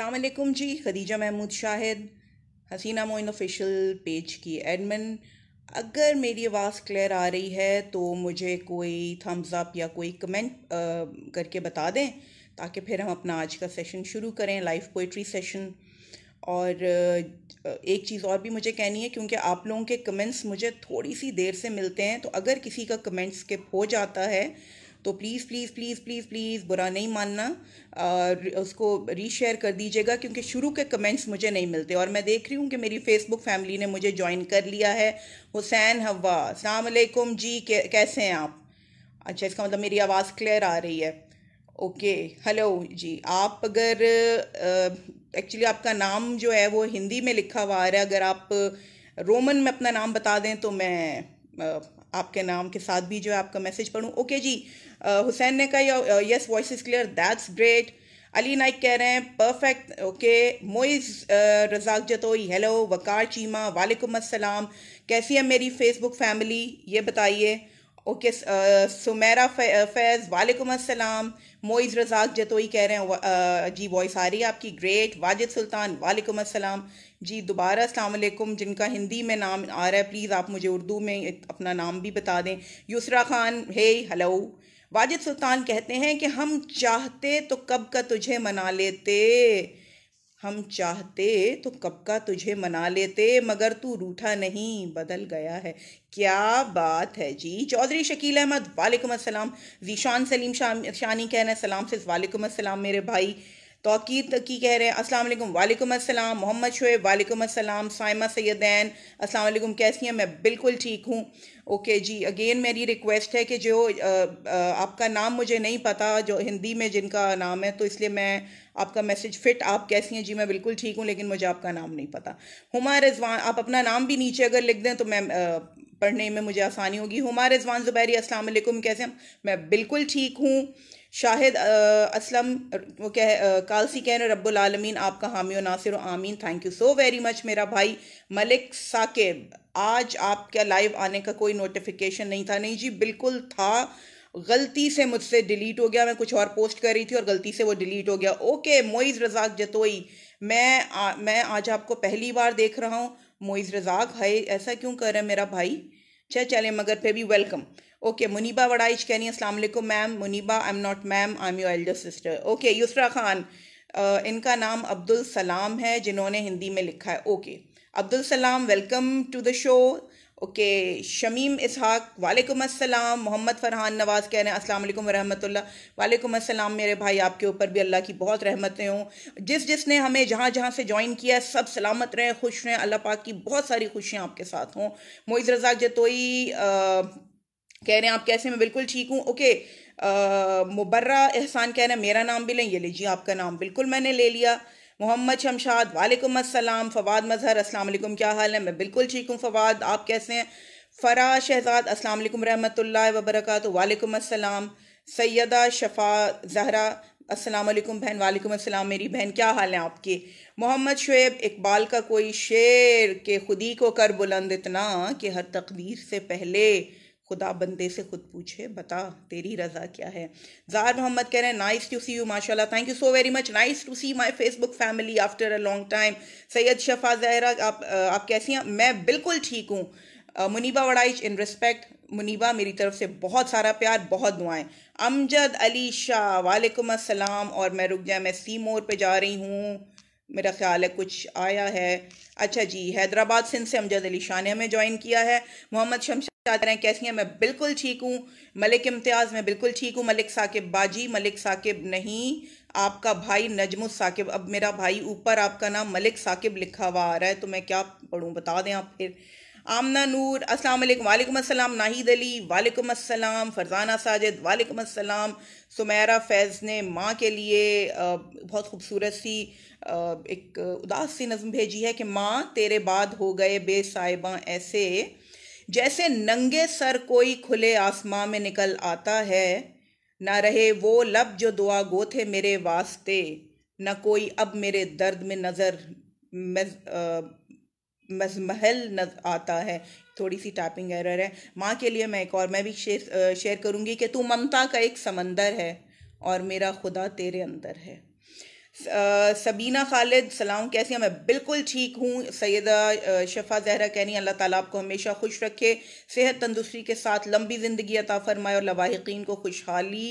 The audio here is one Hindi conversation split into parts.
अलकुम जी खदीजा महमूद शाहिद हसीना मोइन ऑफिशियल पेज की एडमिन अगर मेरी आवाज़ क्लियर आ रही है तो मुझे कोई थम्स अप या कोई कमेंट करके बता दें ताकि फिर हम अपना आज का सेशन शुरू करें लाइव पोइट्री सेशन और एक चीज़ और भी मुझे कहनी है क्योंकि आप लोगों के कमेंट्स मुझे थोड़ी सी देर से मिलते हैं तो अगर किसी का कमेंट स्किप हो जाता है तो please please please please please बुरा नहीं मानना और उसको रीशेयर कर दीजिएगा क्योंकि शुरू के कमेंट्स मुझे नहीं मिलते और मैं देख रही हूँ कि मेरी फेसबुक फैमिली ने मुझे ज्वाइन कर लिया है हुसैन हवा सलामकुम जी कैसे हैं आप अच्छा इसका मतलब मेरी आवाज़ क्लियर आ रही है ओके हेलो जी आप अगर एक्चुअली आपका नाम जो है वो हिंदी में लिखा हुआ आ रहा है अगर आप रोमन में अपना नाम बता दें तो मैं आपके नाम के साथ भी जो है आपका मैसेज पढ़ूँ ओके जी हुसैन ने कहा yes voice is clear that's great Ali Naik कह रहे हैं perfect okay Moiz Razzaq Jatoi hello Waqar Cheema वालेकुम अस्सलाम कैसी है मेरी फेसबुक फैमिली ये बताइए ओके सुमेरा फैज़ वालेकुम अस्सलाम मोइज़ रजाक जतोई कह रहे हैं जी वॉइस आ रही है आपकी ग्रेट वाजिद सुल्तान वालेकुम अस्सलाम जी दोबारा असलकुम जिनका हिंदी में नाम आ रहा है प्लीज़ आप मुझे उर्दू में अपना नाम भी बता दें यूसरा खान हे हेलो वाजिद सुल्तान कहते हैं कि हम चाहते तो कब का तुझे मना लेते हम चाहते तो कब का तुझे मना लेते मगर तू रूठा नहीं बदल गया है क्या बात है जी चौधरी शकील अहमद वालेकुम असलम जीशान सलीम शाह शानी कहना सलाम से वालेकुम असलम मेरे भाई तोक़ीद की कह रहे हैं अस्सलाम वालेकुम अस्सलाम मोहम्मद शुएब वालेकुम अस्सलाम साइमा सैदैन अस्सलाम वालेकुम कैसी हैं मैं बिल्कुल ठीक हूँ ओके जी अगेन मेरी रिक्वेस्ट है कि जो आ, आ, आपका नाम मुझे नहीं पता जो हिंदी में जिनका नाम है तो इसलिए मैं आपका मैसेज फिट आप कैसी हैं जी मैं बिल्कुल ठीक हूँ लेकिन मुझे आपका नाम नहीं पता हुमा रिजवान आप अपना नाम भी नीचे अगर लिख दें तो मैं आ, पढ़ने में मुझे आसानी होगी हुमा रिजवान ज़ुबैरी अस्सलाम वालेकुम कैसे हैं मैं बिल्कुल ठीक हूँ शाहिद असलम वो कह कालसी रहे रब्बुल आलमीन आपका हामी और Nasir Ameen thank you so very much मेरा भाई मलिक साकिब आज आपका लाइव आने का कोई नोटिफिकेशन नहीं था नहीं जी बिल्कुल था गलती से मुझसे डिलीट हो गया मैं कुछ और पोस्ट कर रही थी और गलती से वो डिलीट हो गया ओके मोइज़ रजाक जतोई मैं आ, मैं आज आपको पहली बार देख रहा हूँ मोइज़ रजाक हाय ऐसा क्यों कर रहा है मेरा भाई चल चले मगर फिर भी वेलकम ओके मुनीबा वड़ाइश कह रही हैं Aslam ma'am Muniba I am not ma'am I am your elder sister okay Yusra Khan इनका नाम अब्दुल सलाम है जिन्होंने हिंदी में लिखा है okay Abdul Salam welcome to the show okay Shamim Ishaq वालेकुम अस्सलाम मोहम्मद फ़रहान नवाज़ कह रहे हैं अस्सलाम वालेकुम वरहमतुल्ला वालेकुम अस्सलाम मेरे भाई आपके ऊपर भी अल्लाह की बहुत रहमतें हों जिस जिसने हमें जहाँ जहाँ से ज्वाइन किया सब सलामत रहें खुश रहें अल्लाह पाक की बहुत सारी खुशियाँ आपके साथ हों मोज रज़ाक जतोई कह रहे हैं आप कैसे मैं बिल्कुल ठीक हूँ ओके मुबर्रा एहसान कह रहे हैं मेरा नाम भी लें ये लीजिए आपका नाम बिल्कुल मैंने ले लिया मोहम्मद शमशाद वालेकुम अस्सलाम फ़वाद मज़हर अस्सलाम वालेकुम क्या हाल है मैं बिल्कुल ठीक हूँ फ़वाद आप कैसे हैं फ़रा शहजाद अस्सलाम वालेकुम रहमतुल्लाह व वालेकुम अस्सलाम सैदा शफा जहरा अस्सलाम वालेकुम बहन वालेकुम अस्सलाम मेरी बहन क्या हाल है आपके मोहम्मद शुएब इकबाल का कोई शेर के खुदी को कर बुलंद इतना कि हर तकदीर से पहले खुदा बंदे से खुद पूछे बता तेरी रज़ा क्या है ज़ार मोहम्मद कह रहे हैं नाइस टू सी यू माशाल्लाह thank you so very much nice to see my Facebook family after a long time Syed Shifa Zahra आप आप कैसी हैं मैं बिल्कुल ठीक हूँ मुनीबा वड़ाइच इन रिस्पेक्ट मुनीबा मेरी तरफ से बहुत सारा प्यार बहुत दुआएं अमजद अली शाह वालेकुम असलम और मैं रुक जाए मैं सी मोर पर जा रही हूँ मेरा ख्याल है कुछ आया है अच्छा जी हैदराबाद सिंध से अमजद अली शाह ने हमें ज्वाइन किया है मोहम्मद शमशाद रहे कैसी हैं मैं बिल्कुल ठीक हूँ मलिक इम्तियाज़ मैं बिल्कुल ठीक हूँ मलिक साकिब बाजी मलिक साकिब नहीं आपका भाई नजमु साकिब अब मेरा भाई ऊपर आपका नाम मलिक साकिब लिखा हुआ आ रहा है तो मैं क्या पढ़ूँ बता दें आप फिर आमना नूर अस्सलाम वालेकुम वालेकुम अस्सलाम नाहिद अली वालेकुम अस्सलाम फरजाना साजिद वालेकुम अस्सलाम सुमैरा फैज़ ने माँ के लिए बहुत खूबसूरत सी एक उदास सी नज़म भेजी है कि माँ तेरे बाद हो गए बेसाहिबा ऐसे जैसे नंगे सर कोई खुले आसमां में निकल आता है ना रहे वो लब जो दुआ गो थे मेरे वास्ते न कोई अब मेरे दर्द में नज़र महल नजर आता है थोड़ी सी टाइपिंग एरर है माँ के लिए मैं एक और मैं भी शेयर शेयर करूँगी कि तू ममता का एक समंदर है और मेरा खुदा तेरे अंदर है आ, सबीना खालिद सलाम कैसी हैं मैं बिल्कुल ठीक हूँ सैदा शफा जहरा कह रही अल्लाह ताला आपको हमेशा खुश रखे सेहत तंदुरुस्ती के साथ लंबी ज़िंदगी अता फरमाए और लवाहकिन को खुशहाली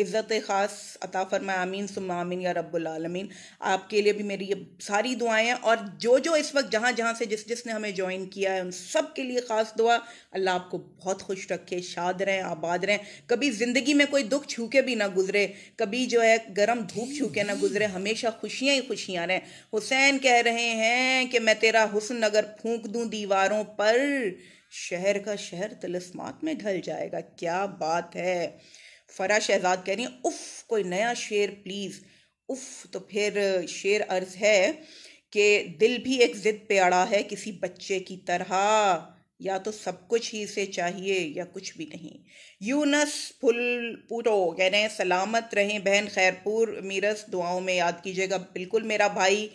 इज़्ज़त ख़ास अता फरमाए आमीन आमीन या रब्बुलमीन आपके लिए भी मेरी ये सारी दुआएं हैं और जो जो इस वक्त जहाँ जहाँ से जिस जिसने हमें ज्वाइन किया है उन सब के लिए ख़ास दुआ अल्लाह आपको बहुत खुश रखे शाद रहें आबाद रहें कभी ज़िंदगी में कोई दुख छू के भी ना गुजरे कभी जो है गर्म धूप छू के ना गुजरे हमेशा खुशियाँ ही खुशियाँ रहें हुसैन कह रहे हैं कि मैं तेरा हुसन अगर फूँक दूँ दीवारों पर शहर का शहर तलस्मात में ढल जाएगा क्या बात है फ़रा शहजाद कह रही है उफ़ कोई नया शेर प्लीज़ उफ़ तो फिर शेर अर्ज़ है कि दिल भी एक ज़िद पे अड़ा है किसी बच्चे की तरह या तो सब कुछ ही इसे चाहिए या कुछ भी नहीं यूनस फुल पुरो कह रहे हैं सलामत रहें बहन खैरपुर मीरस दुआओं में याद कीजिएगा बिल्कुल मेरा भाई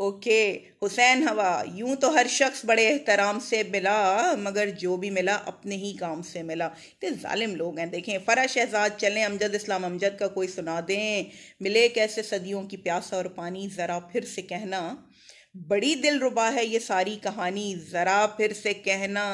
ओके हुसैन हवा यूं तो हर शख्स बड़े एहतराम से मिला मगर जो भी मिला अपने ही काम से मिला इतने ालिम लोग हैं देखें फ़रा शहजाद चलें अमजद इस्लाम अमजद का कोई सुना दें मिले कैसे सदियों की प्यासा और पानी ज़रा फिर से कहना बड़ी दिल रुबा है ये सारी कहानी ज़रा फिर से कहना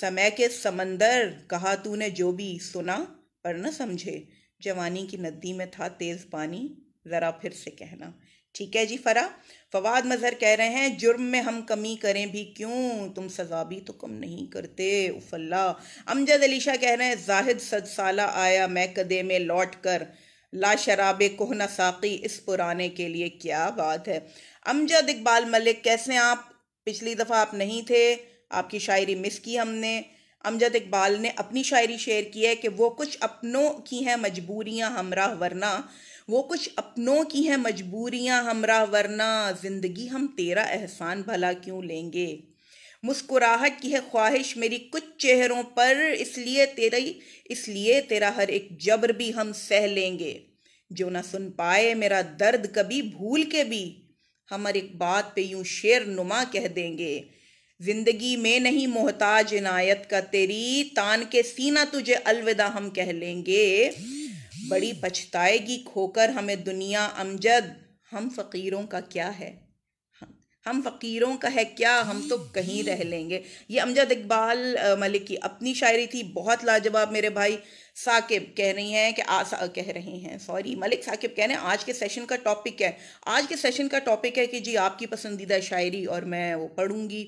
समय के समंदर कहा तूने जो भी सुना पर न समझे जवानी की नदी में था तेज़ पानी ज़रा फिर से कहना ठीक है जी फरा फवाद मज़हर कह रहे हैं जुर्म में हम कमी करें भी क्यों तुम सज़ा भी तो कम नहीं करते उफल्ला अमजद अलीशा कह रहे हैं जाहिद सद आया मैं कदे में लौट कर ला शराब कोहना साकी इस पुराने के लिए क्या बात है अमजद इकबाल मलिक कैसे आप पिछली दफ़ा आप नहीं थे आपकी शायरी मिस की हमने अमजद इकबाल ने अपनी शायरी शेयर की है कि वो कुछ अपनों की हैं मजबूरियां हमरा वरना वो कुछ अपनों की हैं मजबूरियां हमरा वरना जिंदगी हम तेरा एहसान भला क्यों लेंगे मुस्कुराहट की है ख्वाहिश मेरी कुछ चेहरों पर इसलिए तेरा इसलिए तेरा हर एक जबर भी हम सह लेंगे जो ना सुन पाए मेरा दर्द कभी भूल के भी हम हर एक बात पे यूं शेर नुमा कह देंगे जिंदगी में नहीं मोहताज इनायत का तेरी तान के सीना तुझे अलविदा हम कह लेंगे बड़ी पछताएगी खोकर हमें दुनिया अमजद हम फ़कीरों का क्या है हम फ़कीरों का है क्या हम तो कहीं रह लेंगे ये अमजद इकबाल मलिक की अपनी शायरी थी बहुत लाजवाब मेरे भाई साकिब कह रही हैं कि आ, कह रहे हैं सॉरी मलिक साकिब कह रहे हैं आज के सेशन का टॉपिक है आज के सेशन का टॉपिक है कि जी आपकी पसंदीदा शायरी और मैं वो पढ़ूँगी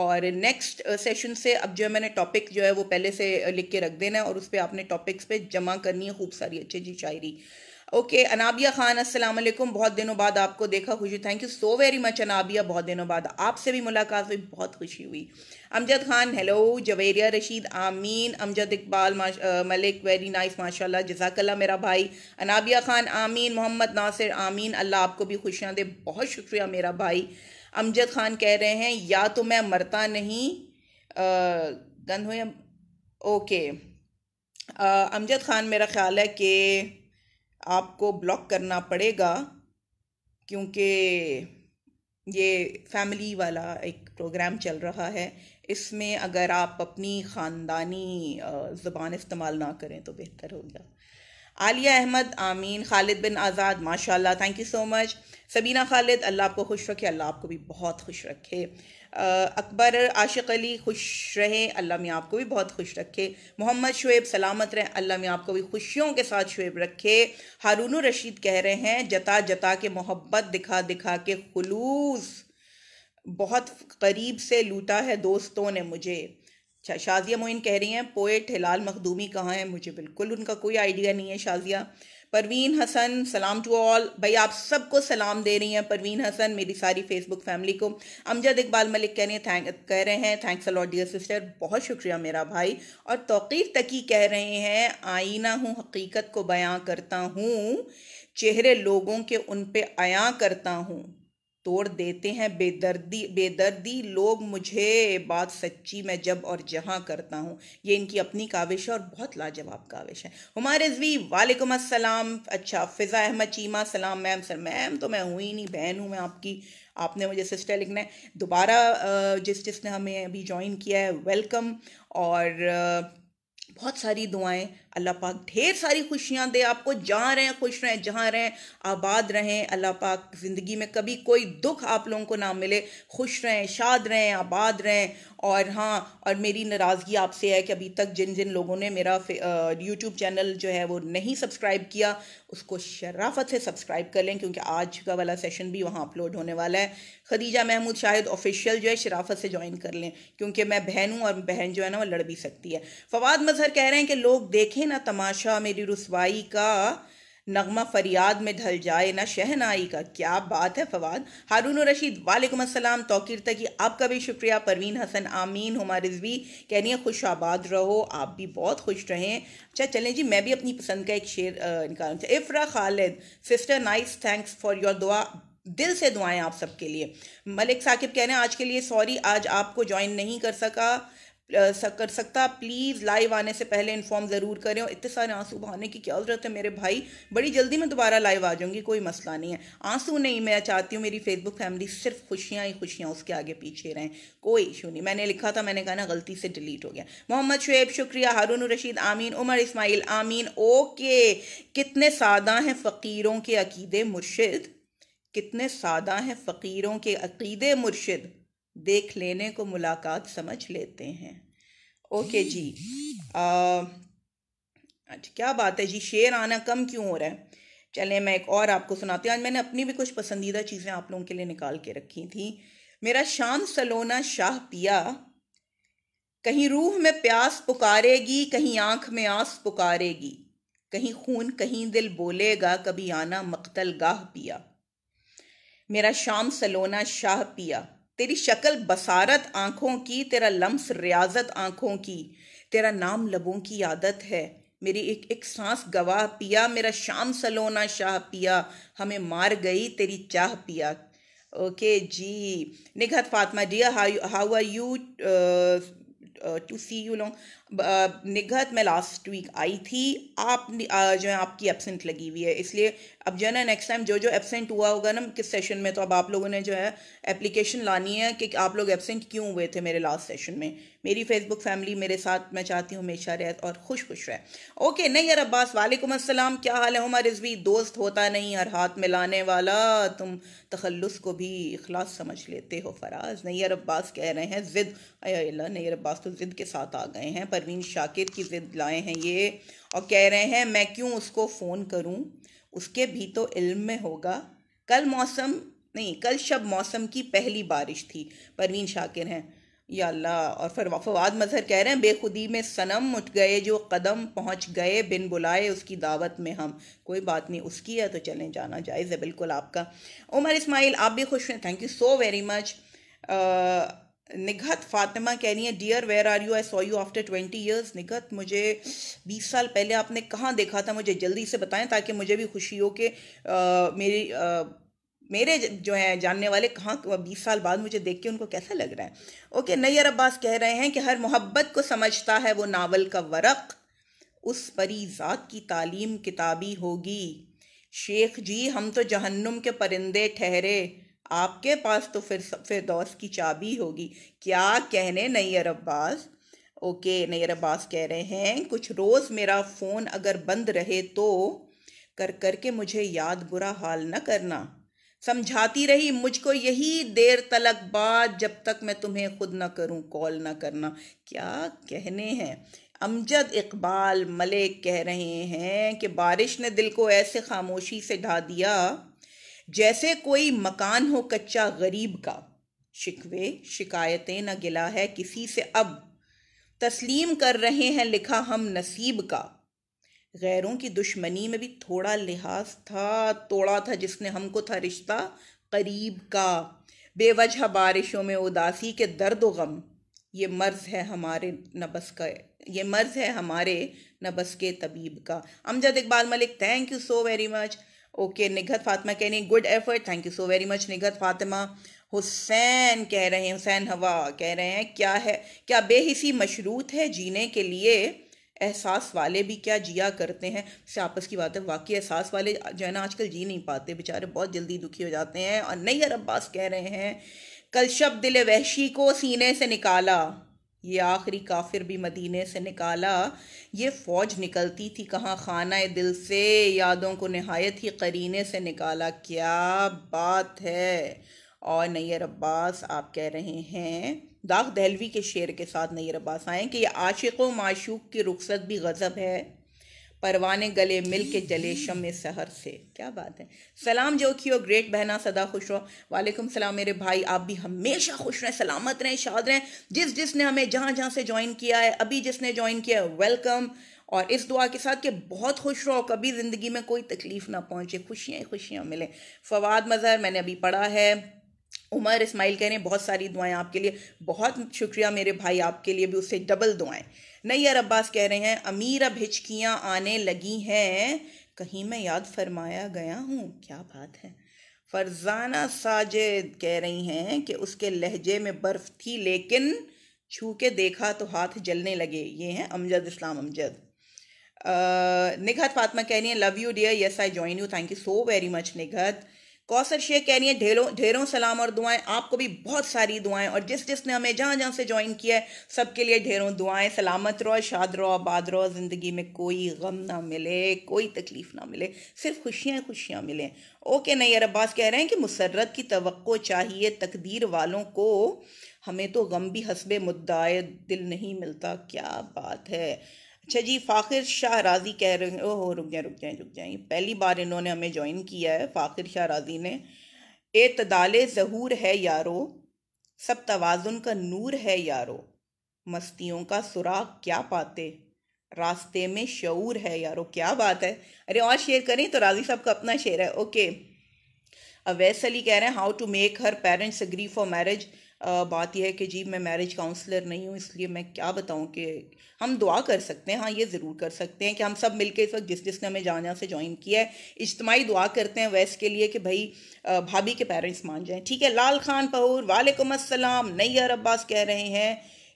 और नेक्स्ट सेशन uh, से अब जो है मैंने टॉपिक जो है वो पहले से uh, लिख के रख देना है और उस पर आपने टॉपिक्स पे जमा करनी है खूब सारी अच्छी अच्छी शायरी ओके okay, अनाबिया खान अस्सलाम वालेकुम बहुत दिनों बाद आपको देखा खुशी thank you so very much Anabia बहुत दिनों बाद आपसे भी मुलाकात हुई बहुत खुशी हुई Amjad Khan hello Javeria Rashid Ameen Amjad Iqbal uh, Malik very nice माशाल्लाह जजाकल्ला मेरा भाई अनाबिया खान आमीन मोहम्मद नासिर आमीन अल्लाह आपको भी खुशियाँ दे बहुत शुक्रिया मेरा भाई अमजद खान कह रहे हैं या तो मैं मरता नहीं गंद हो या ओके अमजद खान मेरा ख्याल है कि आपको ब्लॉक करना पड़ेगा क्योंकि ये फैमिली वाला एक प्रोग्राम चल रहा है इसमें अगर आप अपनी ख़ानदानी ज़बान इस्तेमाल ना करें तो बेहतर होगा आलिया अहमद आमीन खालिद बिन आज़ाद माशाल्लाह thank you so much Sabina Khalid अल्लाह आपको खुश रखे अल्लाह आपको भी बहुत खुश रखे अकबर आशिक अली खुश रहें अल्लाह में आपको भी बहुत खुश रखे मोहम्मद शुएब सलामत रहें अल्लाह में आपको भी खुशियों के साथ शुएब रखे हारून रशीद कह रहे हैं जता जता के मोहब्बत दिखा दिखा के खलूस बहुत करीब से लूटा है दोस्तों ने मुझे अच्छा शाजिया मोइन कह रही हैं पोएट हिलाल मखदूमी कहाँ है मुझे बिल्कुल उनका कोई आइडिया नहीं है शाजिया परवीन हसन सलाम टू ऑल भाई आप सबको सलाम दे रही हैं परवीन हसन मेरी सारी फेसबुक फैमिली को अमजद इकबाल मलिक कह रहे थैंक कह रहे हैं थैंक्स अलॉट डियर सिस्टर बहुत शुक्रिया मेरा भाई और तोकीर तकी कह रहे हैं आईना हूँ हकीकत को बयां करता हूँ चेहरे लोगों के उन पर आया करता हूँ तोड़ देते हैं बेदर्दी बेदर्दी लोग मुझे बात सच्ची मैं जब और जहां करता हूं ये इनकी अपनी काविश है और बहुत लाजवाब काविश है हमारे रिजवी वालेकुम अस्सलाम अच्छा फ़िज़ा अहमद चीमा सलाम मैम सर मैम तो मैं हुई नहीं बहन हूँ मैं आपकी आपने मुझे सिस्टर लिखना है दोबारा जिस जिसने हमें अभी ज्वाइन किया है वेलकम और बहुत सारी दुआएं अल्लाह पाक ढेर सारी खुशियाँ दे आपको जहाँ रहें खुश रहें जहाँ रहें आबाद रहें अल्लाह पाक ज़िंदगी में कभी कोई दुख आप लोगों को ना मिले खुश रहें शाद रहें आबाद रहें और हाँ और मेरी नाराज़गी आपसे है कि अभी तक जिन जिन लोगों ने मेरा यूट्यूब चैनल जो है वो नहीं सब्सक्राइब किया उसको शराफत से सब्सक्राइब कर लें क्योंकि आज का वाला सेशन भी वहाँ अपलोड होने वाला है खदीजा महमूद शाहिद ऑफिशियल जो है शराफत से ज्वाइन कर लें क्योंकि मैं बहन हूँ और बहन जो है ना वो लड़ भी सकती है फवाद मजहर कह रहे हैं कि लोग देखें देखे ना तमाशा मेरी रसवाई का नगमा फरियाद में ढल जाए ना शहनाई का क्या बात है फवाद हारून रशीद वालेकुम अस्सलाम तोकीर तकी आपका भी शुक्रिया परवीन हसन आमीन हुमा रिजवी कह रही हैं खुश आबाद रहो आप भी बहुत खुश रहें अच्छा चलें जी मैं भी अपनी पसंद का एक शेर इनका अच्छा, Ifra Khalid sister nice thanks for your दुआ दिल से दुआएं आप सबके लिए मलिक साकिब कह रहे हैं आज के लिए सॉरी आज आपको ज्वाइन नहीं कर सका कर सकता प्लीज़ लाइव आने से पहले इन्फॉर्म ज़रूर करें और इतने सारे आंसू बहाने की क्या ज़रूरत है मेरे भाई बड़ी जल्दी मैं दोबारा लाइव आ जाऊँगी कोई मसला नहीं है आंसू नहीं मैं चाहती हूँ मेरी फेसबुक फैमिली सिर्फ खुशियाँ ही खुशियाँ उसके आगे पीछे रहें कोई इशू नहीं मैंने लिखा था मैंने कहा ना गलती से डिलीट हो गया मोहम्मद शुएब शुक्रिया हारून रशीद आमीन उमर इसमाइल आमीन ओके कितने सादा हैं फ़कीरों के अकीदे मुर्शिद कितने सादा हैं फ़कीरों के अकीदे मुर्शिद देख लेने को मुलाकात समझ लेते हैं ओके जी अच्छा क्या बात है जी शेर आना कम क्यों हो रहा है चले मैं एक और आपको सुनाती हूँ आज मैंने अपनी भी कुछ पसंदीदा चीज़ें आप लोगों के लिए निकाल के रखी थी मेरा शाम सलोना शाह पिया कहीं रूह में प्यास पुकारेगी कहीं आंख में आस पुकारेगी कहीं खून कहीं दिल बोलेगा कभी आना मख्तल गाह पिया मेरा शाम सलोना शाह पिया तेरी शक्ल बसारत आँखों की तेरा लम्स रियाजत आँखों की तेरा नाम लबों की आदत है मेरी एक एक सांस गवाह पिया मेरा शाम सलोना शाह पिया हमें मार गई तेरी चाह पिया ओके जी Nighat Fatma dear how how are you to see you long Nighat में लास्ट वीक आई थी आप जो है आपकी एबसेंट लगी हुई है इसलिए अब जो है ना नेक्स्ट टाइम जो जो एबसेंट हुआ होगा ना किस सेशन में तो अब आप लोगों ने जो है एप्लीकेशन लानी है कि आप लोग एबसेंट क्यों हुए थे मेरे लास्ट सेशन में मेरी फेसबुक फैमिली मेरे साथ मैं चाहती हूँ हमेशा रह और खुश खुश रहे ओके नहीं यार अब्बास वालेकुम असलम क्या हाल है हमारे रिजवी दोस्त होता नहीं हर हाथ में लाने वाला तुम तखलस को भी अखलास समझ लेते हो फराज नहीं यार अब्बास कह रहे हैं जिद अल्लाह नहीं अब्बास तो जिद के साथ आ गए हैं पर परवीन शाकिर की ज़िद लाए हैं ये और कह रहे हैं मैं क्यों उसको फ़ोन करूं उसके भी तो इल्म में होगा कल मौसम नहीं कल शब मौसम की पहली बारिश थी परवीन शाकिर हैं या अल्लाह और फिर फवाद मजहर कह रहे हैं बेखुदी में सनम उठ गए जो कदम पहुंच गए बिन बुलाए उसकी दावत में हम कोई बात नहीं उसकी है तो चलें जाना जायज़ है बिल्कुल आपका उमर इस्माइल आप भी खुश हैं thank you so very much Nighat Fatima कह रही है dear where are you I saw you after twenty years Nighat मुझे बीस साल पहले आपने कहाँ देखा था मुझे जल्दी से बताएं ताकि मुझे भी खुशी हो कि मेरी आ, मेरे जो हैं जानने वाले कहाँ बीस साल बाद मुझे देख के उनको कैसा लग रहा है ओके नैयर अब्बास कह रहे हैं कि हर मोहब्बत को समझता है वो नावल का वरक उस परी ज़ात की तालीम किताबी होगी शेख जी हम तो जहन्नुम के परिंदे ठहरे आपके पास तो फिर फिरदौस की चाबी होगी क्या कहने नैर अब्बास ओके नैर अब्बास कह रहे हैं कुछ रोज़ मेरा फ़ोन अगर बंद रहे तो कर कर के मुझे याद बुरा हाल न करना समझाती रही मुझको यही देर तलक बाद जब तक मैं तुम्हें खुद ना करूं कॉल ना करना क्या कहने हैं अमजद इकबाल मलिक कह रहे हैं कि बारिश ने दिल को ऐसे खामोशी से ढा दिया जैसे कोई मकान हो कच्चा गरीब का शिकवे शिकायतें न गिला है किसी से अब तस्लीम कर रहे हैं लिखा हम नसीब का गैरों की दुश्मनी में भी थोड़ा लिहाज था तोड़ा था जिसने हमको था रिश्ता करीब का बेवजह बारिशों में उदासी के दर्द गम ये मर्ज है हमारे नबस का ये मर्ज है हमारे नबस के तबीब का Amjad Iqbal Malik thank you so very much okay Nighat Fatima कह रही good effort thank you so very much Nighat Fatima Hussain कह रहे हैं हुसैन हवा कह रहे हैं क्या है क्या बेहिसी मशरूत है जीने के लिए एहसास वाले भी क्या जिया करते हैं इससे आपस की बात है वाकई एहसास वाले जो है ना आजकल जी नहीं पाते बेचारे बहुत जल्दी दुखी हो जाते हैं और नैयर अब्बास कह रहे हैं कल शब दिल वहशी को सीने से निकाला ये आखिरी काफिर भी मदीने से निकाला ये फ़ौज निकलती थी कहाँ खाना दिल से यादों को नहायत ही करीने से निकाला क्या बात है और नैर अब्बास आप कह रहे हैं दाग दहलवी के शेर के साथ नैर अब्बास आए कि ये आशिक व माशूक की रुखसत भी गज़ब है परवाने गले मिल के जले शम सहर से क्या बात है सलाम जो की हो ग्रेट बहना सदा खुश रहो वालेकुम सलाम मेरे भाई आप भी हमेशा खुश रहें सलामत रहें शाद रहें जिस जिसने हमें जहाँ जहाँ से ज्वाइन किया है अभी जिसने ज्वाइन किया है वेलकम और इस दुआ के साथ कि बहुत खुश रहो कभी ज़िंदगी में कोई तकलीफ़ ना पहुँचे खुशियाँ ही खुशियाँ मिलें फवाद मज़हर मैंने अभी पढ़ा है उमर इस्माइल कह रहे हैं बहुत सारी दुआएं आपके लिए बहुत शुक्रिया मेरे भाई आपके लिए भी उससे डबल दुआएं नैयर अब्बास कह रहे हैं अमीर अब हिचकियाँ आने लगी हैं कहीं मैं याद फरमाया गया हूँ क्या बात है फरजाना साजिद कह रही हैं कि उसके लहजे में बर्फ थी लेकिन छू के देखा तो हाथ जलने लगे ये हैं अमजद इस्लाम अमजद निघत फातमा कह रही है love you dear yes I join you thank you so very much Nighat Kausar Sheikh कह रही है ढेरों ढेरों सलाम और दुआएं आपको भी बहुत सारी दुआएं और जिस जिसने हमें जहाँ जहाँ से ज्वाइन किया है सबके लिए ढेरों दुआएं सलामत रहो शाद रहो आबाद रहो ज़िंदगी में कोई गम ना मिले कोई तकलीफ़ ना मिले सिर्फ खुशियाँ खुशियाँ मिलें ओके यार अब्बास कह रहे हैं कि मुसरत की तो चाहिए तकदीर वालों को हमें तो गम भी हसब मुद्दाए दिल नहीं मिलता क्या बात है अच्छा जी फ़ाखिर शाह राज़ी कह रहे हैं ओहो रुक जाए रुक जाए रुक जाए पहली बार इन्होंने हमें ज्वाइन किया है फ़ाखिर शाह राज़ी ने एतदाल जहूर है यारो सब तोज़ुन का नूर है यारो मस्तियों का सुराग क्या पाते रास्ते में शूर है यारो क्या बात है अरे और शेयर करें तो राजी साहब का अपना शेयर है ओके अवैस अली कह रहे हैं how to make her parents agree for marriage बात यह है कि जी मैं मैरिज काउंसलर नहीं हूँ इसलिए मैं क्या बताऊँ कि हम दुआ कर सकते हैं हाँ ये ज़रूर कर सकते हैं कि हम सब मिलके इस वक्त जिस जिसने हमें जहाँ जहाँ से ज्वाइन किया है इज्तमाही दुआ करते हैं वैस के लिए कि भाई भाभी के पेरेंट्स मान जाएँ ठीक है लाल खान पहूर वालेकुम असलम नैर अब्बास कह रहे हैं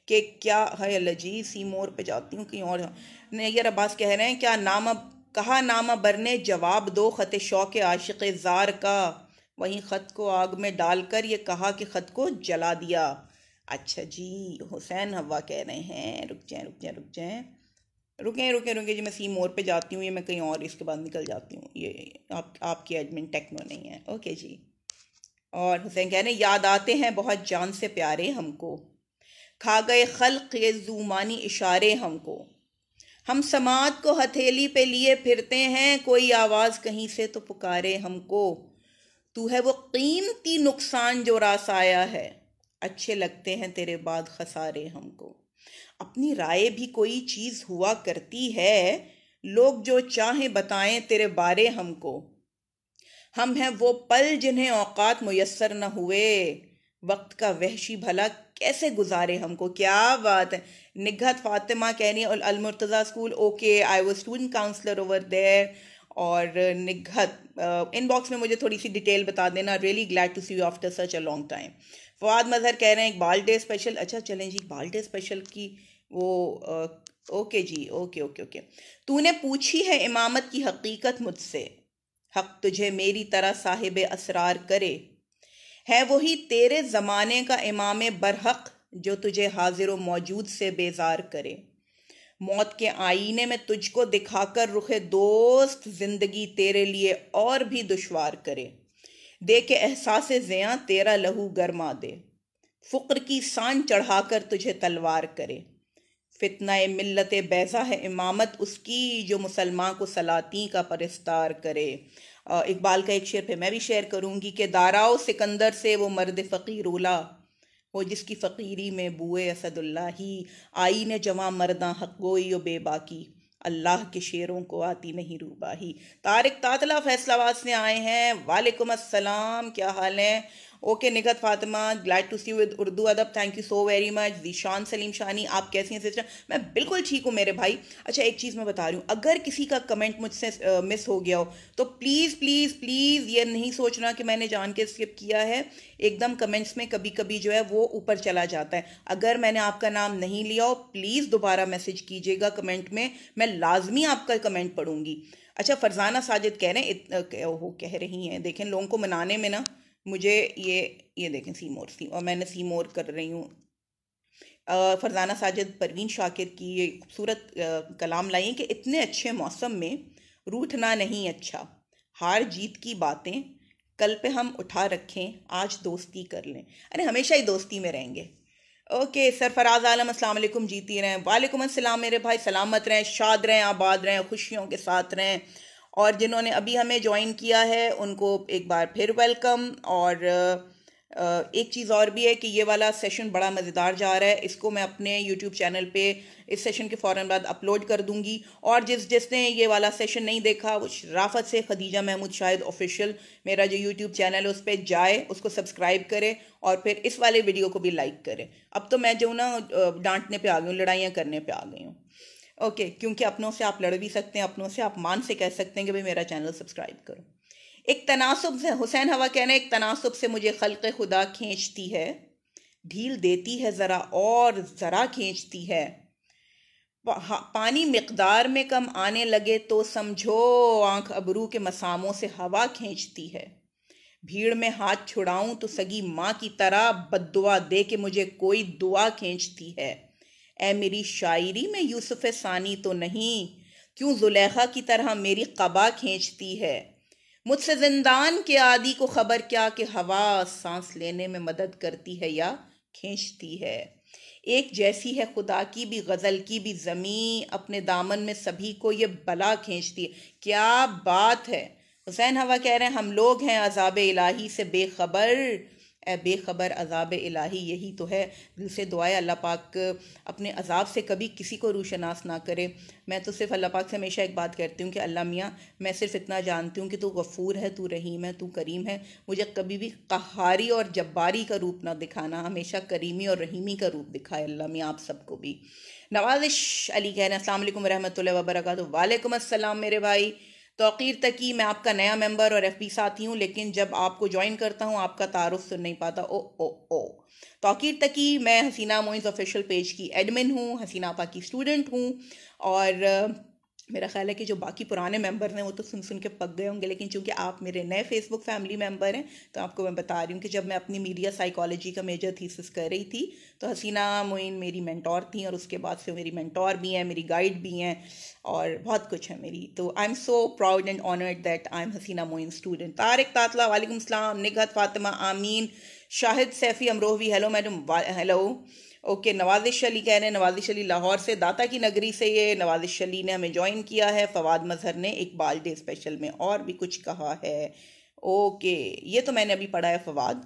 कि क्या है अल्लाह सी सीमोर पर जाती हूँ कहीं और नैर अब्बास कह रहे हैं क्या नामा कहा नामा बरने जवाब दो ख़त शौक आशिक ज़ार का वहीं ख़त को आग में डालकर ये कहा कि ख़त को जला दिया अच्छा जी हुसैन हवा कह रहे हैं रुक जाए रुक जाए रुक जाए रुकें रुकें रुकें जी मैं सी मोर पे जाती हूँ ये मैं कहीं और इसके बाद निकल जाती हूँ ये आप आपकी एडमिन टेक्नो नहीं है ओके जी और हुसैन कह रहे हैं याद आते हैं बहुत जान से प्यारे हमको खा गए खल्क ये जूमानी इशारे हमको हम समाज को हथेली पे लिए फिरते हैं कोई आवाज़ कहीं से तो पुकारे हमको तू है वो कीमती नुकसान जो रास आया है अच्छे लगते हैं तेरे बाद खसारे हमको अपनी राय भी कोई चीज़ हुआ करती है लोग जो चाहें बताएं तेरे बारे हमको हम हैं वो पल जिन्हें औकात मैसर न हुए वक्त का वहशी भला कैसे गुजारे हमको क्या बात है निगत फातिमा कहनी अलमरतज़ा स्कूल ओके आई वो स्टूडेंट काउंसलर ओवर देर और निघत इनबॉक्स में मुझे थोड़ी सी डिटेल बता देना really glad to see you after such a long time Fawad Mazhar कह रहे हैं एक बाल डे स्पेशल अच्छा चलें जी बाल डे स्पेशल की वो आ, ओके जी ओके ओके ओके तूने पूछी है इमामत की हकीकत मुझसे हक तुझे मेरी तरह साहिब असरार करे है वही तेरे ज़माने का इमाम बरहक जो तुझे हाजिर मौजूद से बेजार करे मौत के आईने में तुझको दिखाकर रुखे दोस्त जिंदगी तेरे लिए और भी दुशवार करे दे के एहसास जयाँ तेरा लहू गरमा दे फ़ुक्र की सान चढ़ाकर तुझे तलवार करे फितना मिलत बैसा है इमामत उसकी जो मुसलमान को सलाती का परस्तार करे इकबाल का एक शेर पे मैं भी शेयर करूँगी कि दाराओ सिकंदर से वो मर्द फ़कीर उला हो जिसकी फ़कीरी में बुए असदुल्ला ही ने जवा मरदा हक गोई व बेबाकी अल्लाह के शेरों को आती नहीं रूबाही तारिक तातला फैसलाबाद से आए हैं वालेकुम अस्सलाम क्या हाल हैं okay Nighat Fatima glad to see with Urdu अदब thank you so very much Zeeshan Saleem Shani आप कैसी हैं सिस्टर मैं बिल्कुल ठीक हूँ मेरे भाई अच्छा एक चीज़ मैं बता रही हूँ अगर किसी का कमेंट मुझसे मिस हो गया हो तो प्लीज़ प्लीज़ प्लीज़ ये नहीं सोचना कि मैंने जान के स्किप किया है एकदम कमेंट्स में कभी कभी जो है वो ऊपर चला जाता है अगर मैंने आपका नाम नहीं लिया हो प्लीज़ दोबारा मैसेज कीजिएगा कमेंट में मैं लाजमी आपका कमेंट पढ़ूंगी अच्छा फरजाना साजिद कह रहे हैं वो कह रही हैं देखें लोगों को मनाने में ना मुझे ये ये देखें सीमोर सी और मैंने सीमोर कर रही हूँ फ़रजाना साजिद परवीन शाकिर की ये खूबसूरत कलाम लाई कि इतने अच्छे मौसम में रूठना नहीं अच्छा हार जीत की बातें कल पे हम उठा रखें आज दोस्ती कर लें अरे हमेशा ही दोस्ती में रहेंगे ओके सरफराज आलम असलम जीती रहें वालेकुम अस्सलाम मेरे भाई सलामत रहें शाद रहें आबाद रहें खुशियों के साथ रहें और जिन्होंने अभी हमें ज्वाइन किया है उनको एक बार फिर वेलकम और एक चीज़ और भी है कि ये वाला सेशन बड़ा मज़ेदार जा रहा है इसको मैं अपने यूट्यूब चैनल पे इस सेशन के फ़ौर बाद अपलोड कर दूंगी और जिस जिसने ये वाला सेशन नहीं देखा वो शराफत से खदीजा महमूद शाहिद ऑफिशियल मेरा जो यूट्यूब चैनल है उस पर जाए उसको सब्सक्राइब करे और फिर इस वाले वीडियो को भी लाइक करे अब तो मैं जो ना डांटने पर आ गई हूँ लड़ाइयाँ करने पर आ गई हूँ ओके okay, क्योंकि अपनों से आप लड़ भी सकते हैं अपनों से आप मान से कह सकते हैं कि भाई मेरा चैनल सब्सक्राइब करो एक तनासब से हुसैन हवा कहना एक तनासब से मुझे खल़ खुदा खींचती है ढील देती है ज़रा और ज़रा खींचती है पानी मकदार में कम आने लगे तो समझो आंख अबरू के मसामों से हवा खींचती है भीड़ में हाथ छुड़ाऊं तो सगी माँ की तरह दुआ दे के मुझे कोई दुआ खींचती है ए मेरी शायरी में यूसुफ सानी तो नहीं क्यों जुलेखा की तरह मेरी कबा खींचती है मुझसे जिंदान के आदि को खबर क्या कि हवा सांस लेने में मदद करती है या खींचती है एक जैसी है खुदा की भी गज़ल की भी ज़मीन अपने दामन में सभी को ये बला खींचती है क्या बात है हुसैन हवा कह रहे हैं हम लोग हैं अजाब इलाही से बेखबर ए बेखबर अजाब इलाही यही तो है दिल से दुआए अल्लाह पाक अपने अजाब से कभी किसी को रूशनास ना करे मैं तो सिर्फ अल्लाह पाक से हमेशा एक बात करती हूँ कि अल्लाह मियाँ मैं सिर्फ इतना जानती हूँ कि तू गफ़ूर है तू रहीम है तू करीम है मुझे कभी भी कहारी और जब्बारी का रूप ना दिखाना हमेशा करीमी और रहीमी का रूप दिखाए अल्लाह मियाँ आप सबको भी नवाजिश अली कहना असल वरहमत वबरक वालेकुम असलम मेरे भाई तो तक तकी मैं आपका नया मेंबर और एफ साथी हूँ लेकिन जब आपको ज्वाइन करता हूँ आपका तारुफ सुन नहीं पाता ओ ओ ओ तो तक तकी मैं हसीना मोइंस ऑफिशियल पेज की एडमिन हूँ हसीना आपा की स्टूडेंट हूँ और मेरा ख्याल है कि जो बाकी पुराने मेंबर हैं वो तो सुन सुन के पक गए होंगे लेकिन चूंकि आप मेरे नए फेसबुक फैमिली मेंबर हैं तो आपको मैं बता रही हूँ कि जब मैं अपनी मीडिया साइकोलॉजी का मेजर थीसिस कर रही थी तो हसीना मोइन मेरी मेंटोर थी और उसके बाद से मेरी मेंटोर भी हैं मेरी गाइड भी हैं और बहुत कुछ है मेरी तो I am so proud and honoured that I am Hasina Moin student Tariq Tatla वालेकुम असलम Nighat Fatima Ameen Shahid Saifi Amrohvi hello madam hello okay Nawazish Ali कह रहे हैं नवाजिश अली लाहौर से दाता की नगरी से ये नवाजिश अली ने हमें ज्वाइन किया है फवाद मजहर ने इकबाल डे स्पेशल में और भी कुछ कहा है ओके ये तो मैंने अभी पढ़ा है फवाद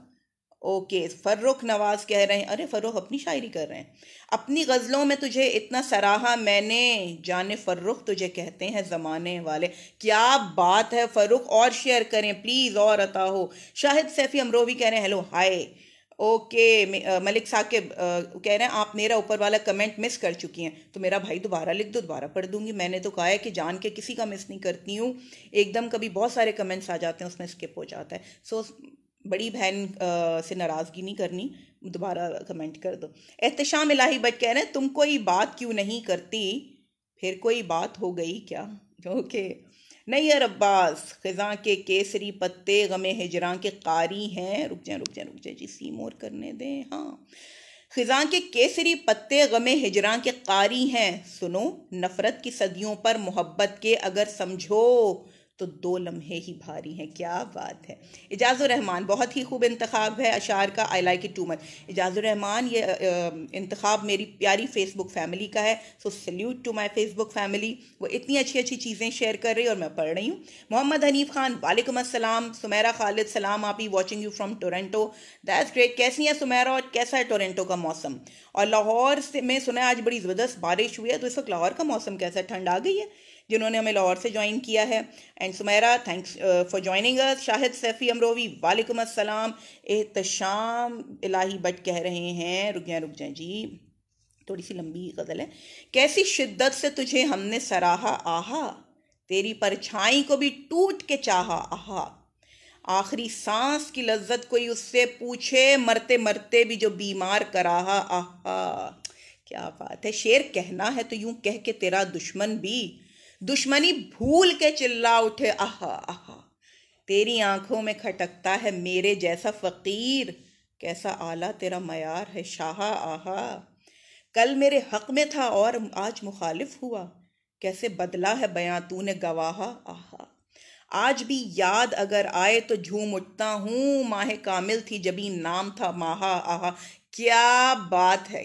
ओके फ़र्रुख नवाज़ कह रहे हैं अरे फ़र्रुख अपनी शायरी कर रहे हैं अपनी गज़लों में तुझे इतना सराहा मैंने जाने फ़र्रुख तुझे कहते हैं ज़माने वाले क्या बात है फ़र्रुख और शेयर करें प्लीज़ और अता हो शाहिद सैफ़ी अमरोही कह रहे हैं hello hi okay Malik Saqib कह रहे हैं आप मेरा ऊपर वाला कमेंट मिस कर चुकी हैं तो मेरा भाई दोबारा लिख दो दोबारा पढ़ दूंगी मैंने तो कहा है कि जान के किसी का मिस नहीं करती हूँ एकदम कभी बहुत सारे कमेंट्स आ जाते हैं उसमें स्किप हो जाता है सो बड़ी बहन से नाराज़गी नहीं करनी दोबारा कमेंट कर दो एहतम इलाही बट कह रहे हैं तुम कोई बात क्यों नहीं करती फिर कोई बात हो गई क्या ओके okay. नैयर अब्बास ख़ज़ा के केसरी पत्ते गम हिजरा के कारी हैं रुक जाए रुक जाए रुक जाए जी सीम और करने दें हाँ ख़ज़ा के केसरी पत्ते गम हिजरा के कारी हैं सुनो नफ़रत की सदियों पर मोहब्बत के अगर समझो तो दो लम्हे ही भारी हैं क्या बात है इजाज़ रहमान बहुत ही खूब इंतखब है अशार का I like it too much Ijaz Rehman ये इंतखब मेरी प्यारी फेसबुक फैमिली का है so salute to my Facebook family वो इतनी अच्छी अच्छी चीज़ें शेयर कर रही और मैं पढ़ रही हूँ मोहम्मद हनीफ खान वालेकुम असलम सुमेरा खालिद सलाम आप ही watching you from Toronto that's great कैसी है सुमेरा और कैसा है टोरेंटो का मौसम और लाहौर से मैं सुना आज बड़ी ज़बरदस्त बारिश हुई है तो इस वक्त लाहौर का मौसम कैसा है ठंड आ गई है जिन्होंने हमें लाहौर से ज्वाइन किया है and Sumaira thanks for joining us Shahid Saifi Amrohvi वालेकुम अस्सलाम एहतशाम इलाही बट कह रहे हैं रुक जाएँ रुक जाएँ जी थोड़ी सी लंबी गज़ल है कैसी शिद्दत से तुझे हमने सराहा आहा तेरी परछाई को भी टूट के चाहा आहा आखिरी सांस की लज्जत कोई उससे पूछे मरते मरते भी जो बीमार कराहा आहा क्या बात है शेर कहना है तो यूं कह के तेरा दुश्मन भी दुश्मनी भूल के चिल्ला उठे आह आह तेरी आंखों में खटकता है मेरे जैसा फ़कीर कैसा आला तेरा मैार है शाह आहा कल मेरे हक में था और आज मुखालिफ हुआ कैसे बदला है बयां तूने गवाहा आहा आज भी याद अगर आए तो झूम उठता हूँ माह कामिल थी जबी नाम था माहा आहा क्या बात है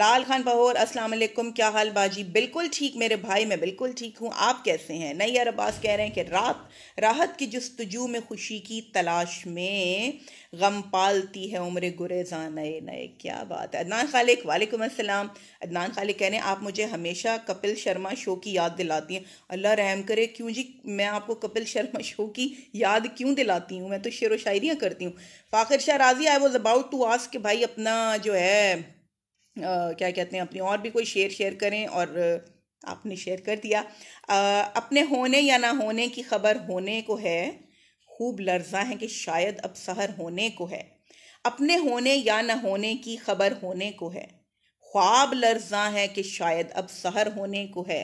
लाल खान बहोर अस्सलाम वालेकुम क्या हाल बाजी बिल्कुल ठीक मेरे भाई मैं बिल्कुल ठीक हूँ आप कैसे हैं नैयर अब्बास कह रहे हैं कि रात राहत की जस्तजू में खुशी की तलाश में गम पालती है उम्र गुरेजा नए नए क्या बात है अदनान खालिक वालेकुम अस्सलाम अदनान खालिक कह रहे हैं आप मुझे हमेशा कपिल शर्मा शो की याद दिलाती हैं अल्लाह रहम करे क्यों जी मैं आपको कपिल शर्मा शो की याद क्यों दिलाती हूँ मैं तो शेर व शायरियाँ करती हूँ Fakhir Shah Raji I was about to ask भाई अपना जो है क्या कहते हैं अपनी और भी कोई शेयर शेयर करें और आपने शेयर कर दिया आ, अपने होने या ना होने की खबर होने को है खूब लर्जा है कि शायद अब सहर होने को है अपने होने या ना होने की खबर होने को है ख्वाब लर्जा है कि शायद अब सहर होने को है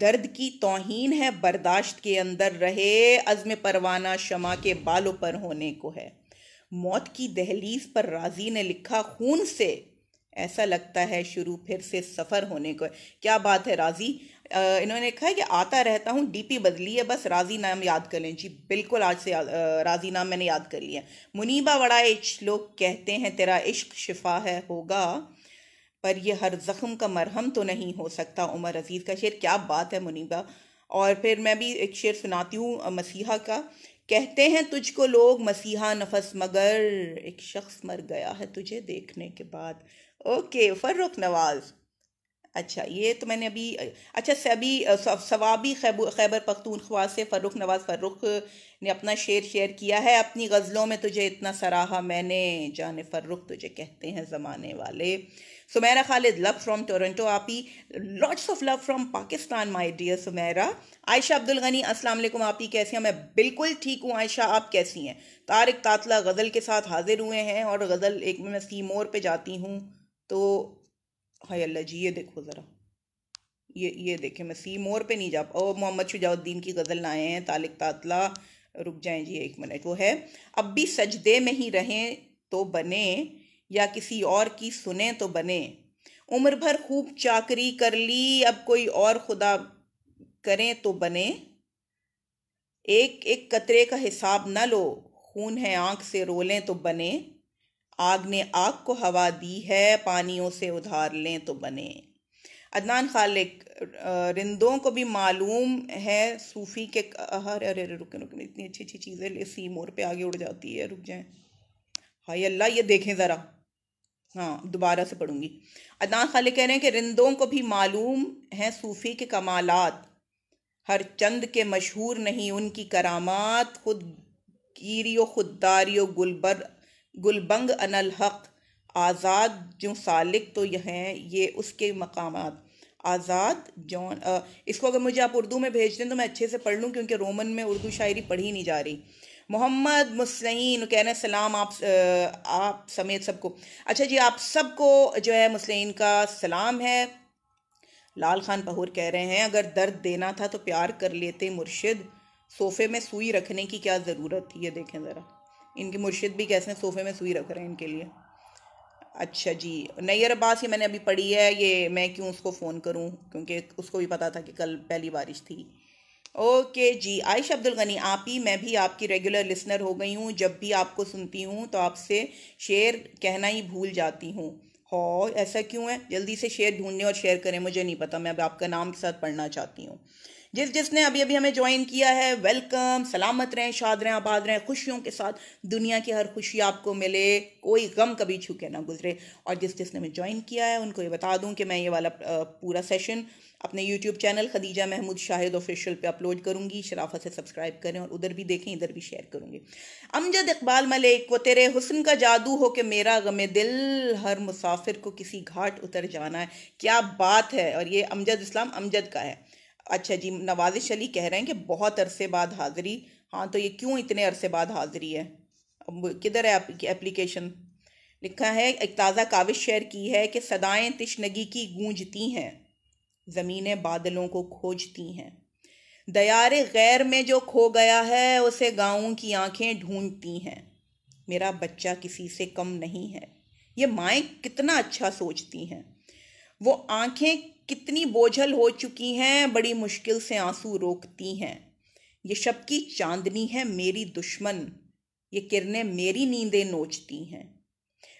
दर्द की तोहन है बर्दाश्त के अंदर रहे अज़म परवाना शमा के बालों पर होने को है मौत की दहलीज पर राजी ने लिखा खून से ऐसा लगता है शुरू फिर से सफ़र होने को क्या बात है राज़ी इन्होंने कहा है कि आता रहता हूँ डीपी बदली है बस राज़ी नाम याद कर लें जी बिल्कुल आज से राज़ी नाम मैंने याद कर लिया मुनीबा बड़ा लोग कहते हैं तेरा इश्क शिफा है होगा पर यह हर ज़ख्म का मरहम तो नहीं हो सकता उमर अजीज़ का शेर क्या बात है मुनीबा और फिर मैं भी एक शेर सुनाती हूँ मसीहा का कहते हैं तुझको लोग मसीहा नफस मगर एक शख्स मर गया है तुझे देखने के बाद ओके फ़र्रुख नवाज़ अच्छा ये तो मैंने अभी अच्छा सभी अभी सवाबी खैबर पख्तूनख्वा से फ़र्रुख नवाज़ फ़र्रुख ने अपना शेर शेयर किया है अपनी गज़लों में तुझे इतना सराहा मैंने जान फ़र्रुख तुझे कहते हैं ज़माने वाले Sumera Khalid love from Toronto आप ही lots of love from Pakistan my dear Sumera Ayesha Abdul Ghani अस्सलाम वालेकुम ही कैसी हैं मैं बिल्कुल ठीक हूँ आयशा आप कैसी हैं तारिक तातला गज़ल के साथ हाजिर हुए हैं और गज़ल एक मैं सीमोर पे जाती हूँ तो हाय अल्लाह जी ये देखो ज़रा ये ये देखें मसीह मोर पे नहीं जा ओ मोहम्मद शुजाउद्दीन की गज़ल ना आए हैं तालिक तातला रुक जाएं जी एक मिनट वो है अब भी सजदे में ही रहें तो बने या किसी और की सुने तो बने उम्र भर खूब चाकरी कर ली अब कोई और खुदा करें तो बने एक एक कतरे का हिसाब ना लो खून है आँख से रोलें तो बने आग ने आग को हवा दी है पानियों से उधार लें तो बने अदनान खालिक रिंदों को भी मालूम है सूफ़ी के अरे अरे अरे रुकें रुकें इतनी अच्छी अच्छी चीज़ें ले सी मोर पे आगे उड़ जाती है रुक जाएं हाय अल्लाह ये देखें ज़रा हाँ दोबारा से पढ़ूंगी अदनान खालिक कह रहे हैं कि रिंदों को भी मालूम है सूफ़ी के कमालात हर चंद के मशहूर नहीं उनकी करामात खुद गिरी व खुददारी गुलबर गुलबंग अनल हक आज़ाद जो सालिक तो यह हैं ये उसके मकाम आज़ाद जो इसको अगर मुझे आप उर्दू में भेज दें तो मैं अच्छे से पढ़ लूँ क्योंकि रोमन में उर्दू शायरी पढ़ी नहीं जा रही मोहम्मद मुसलिन कह रहे हैं सलाम आप आप समेत सबको अच्छा जी आप सबको जो है मुसलिन का सलाम है लाल खान पहूर कह रहे हैं अगर दर्द देना था तो प्यार कर लेते मुर्शिद सोफे में सुई रखने की क्या ज़रूरत थी ये देखें ज़रा इनके मुर्शिद भी कैसे हैं सोफ़े में सुई रख रहे हैं इनके लिए अच्छा जी नैयर अब्बास ये मैंने अभी पढ़ी है ये मैं क्यों उसको फ़ोन करूं क्योंकि उसको भी पता था कि कल पहली बारिश थी ओके जी आयश अब्दुल गनी आप ही मैं भी आपकी रेगुलर लिसनर हो गई हूँ जब भी आपको सुनती हूँ तो आपसे शेयर कहना ही भूल जाती हूँ हो ऐसा क्यों है जल्दी से शेयर ढूंढने और शेयर करें मुझे नहीं पता मैं अब आपका नाम के साथ पढ़ना चाहती हूँ जिस जिसने अभी अभी हमें ज्वाइन किया है वेलकम सलामत रहें शाद रहें आबाद रहें खुशियों के साथ दुनिया की हर खुशी आपको मिले कोई गम कभी छूके ना गुजरे और जिस जिसने हमें ज्वाइन किया है उनको ये बता दूं कि मैं ये वाला पूरा सेशन अपने YouTube channel Khadija Mahmood Shahid official पे अपलोड करूंगी शराफत से सब्सक्राइब करें और उधर भी देखें इधर भी शेयर करूंगी अमजद इकबाल मलिक वो तेरे हुसन का जादू हो कि मेरा ग़म दिल हर मुसाफिर को किसी घाट उतर जाना है क्या बात है और ये अमजद इस्लाम अमजद का है अच्छा जी नवाजिश अली कह रहे हैं कि बहुत अरसे बाद हाज़िरी हाँ तो ये क्यों इतने अरसे बाद हाज़िरी है किधर है आपकी एप्लीकेशन लिखा है एक ताज़ा काविश शेयर की है कि सदाएं तिशनगी की गूंजती हैं ज़मीनें बादलों को खोजती हैं दया गैर में जो खो गया है उसे गाँव की आंखें ढूंढती हैं मेरा बच्चा किसी से कम नहीं है ये माएँ कितना अच्छा सोचती हैं वो आंखें कितनी बोझल हो चुकी हैं बड़ी मुश्किल से आंसू रोकती हैं ये शब की चांदनी है मेरी दुश्मन ये किरणें मेरी नींदें नोचती हैं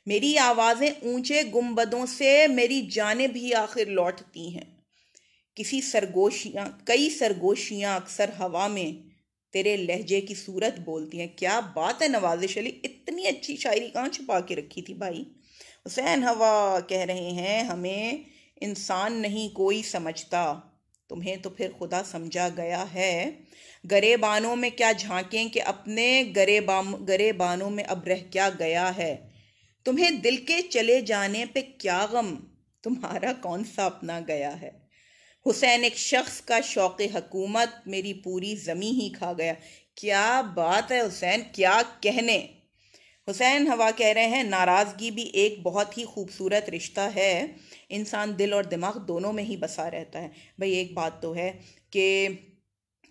मेरी आवाज़ें ऊंचे गुंबदों से मेरी जानें भी आखिर लौटती हैं किसी सरगोशियाँ कई सरगोशियाँ अक्सर हवा में तेरे लहजे की सूरत बोलती हैं क्या बात है नवाजिश अली इतनी अच्छी शायरी कहाँ छुपा के रखी थी भाई हुसैन हवा कह रहे हैं हमें इंसान नहीं कोई समझता तुम्हें तो फिर खुदा समझा गया है गरेबानों में क्या झांकें कि अपने गरे गरेबानों में अब रह क्या गया है तुम्हें दिल के चले जाने पे क्या गम तुम्हारा कौन सा अपना गया है हुसैन एक शख्स का शौक़ हकूमत मेरी पूरी ज़मी ही खा गया क्या बात है हुसैन क्या कहने हुसैन हवा कह रहे हैं नाराज़गी भी एक बहुत ही खूबसूरत रिश्ता है इंसान दिल और दिमाग दोनों में ही बसा रहता है भाई एक बात तो है कि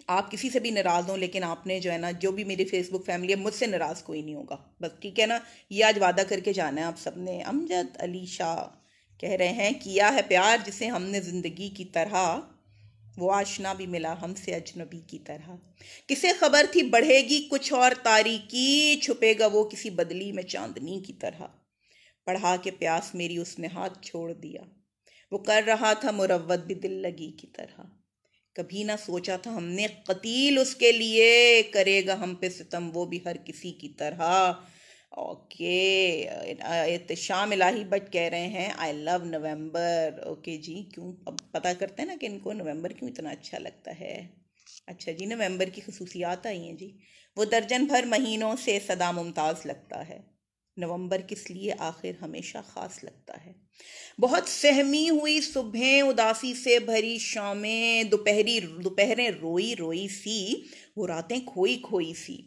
आप किसी से भी नाराज़ हों लेकिन आपने जो है ना जो भी मेरी फेसबुक फैमिली है मुझसे नाराज़ कोई नहीं होगा बस ठीक है ना ये आज वादा करके जाना है आप सब ने अमजद अली शाह कह रहे हैं किया है प्यार जिसे हमने ज़िंदगी की तरह वो आशना भी मिला हमसे अजनबी की तरह किसे खबर थी बढ़ेगी कुछ और तारीकी छुपेगा वो किसी बदली में चांदनी की तरह पढ़ा के प्यास मेरी उसने हाथ छोड़ दिया वो कर रहा था मुरवत भी दिल लगी की तरह कभी ना सोचा था हमने कतील उसके लिए करेगा हम पे सितम वो भी हर किसी की तरह ओके इतशाम इलाही बट कह रहे हैं आई लव नवंबर ओके जी क्यों अब पता करते हैं ना कि इनको नवंबर क्यों इतना अच्छा लगता है अच्छा जी नवंबर की खसूसियात आई हैं जी वो दर्जन भर महीनों से सदा मुमताज़ लगता है नवंबर किस लिए आखिर हमेशा ख़ास लगता है बहुत सहमी हुई सुबह उदासी से भरी शामें दोपहरी दोपहरें रोई रोई सी वो रातें खोई खोई सी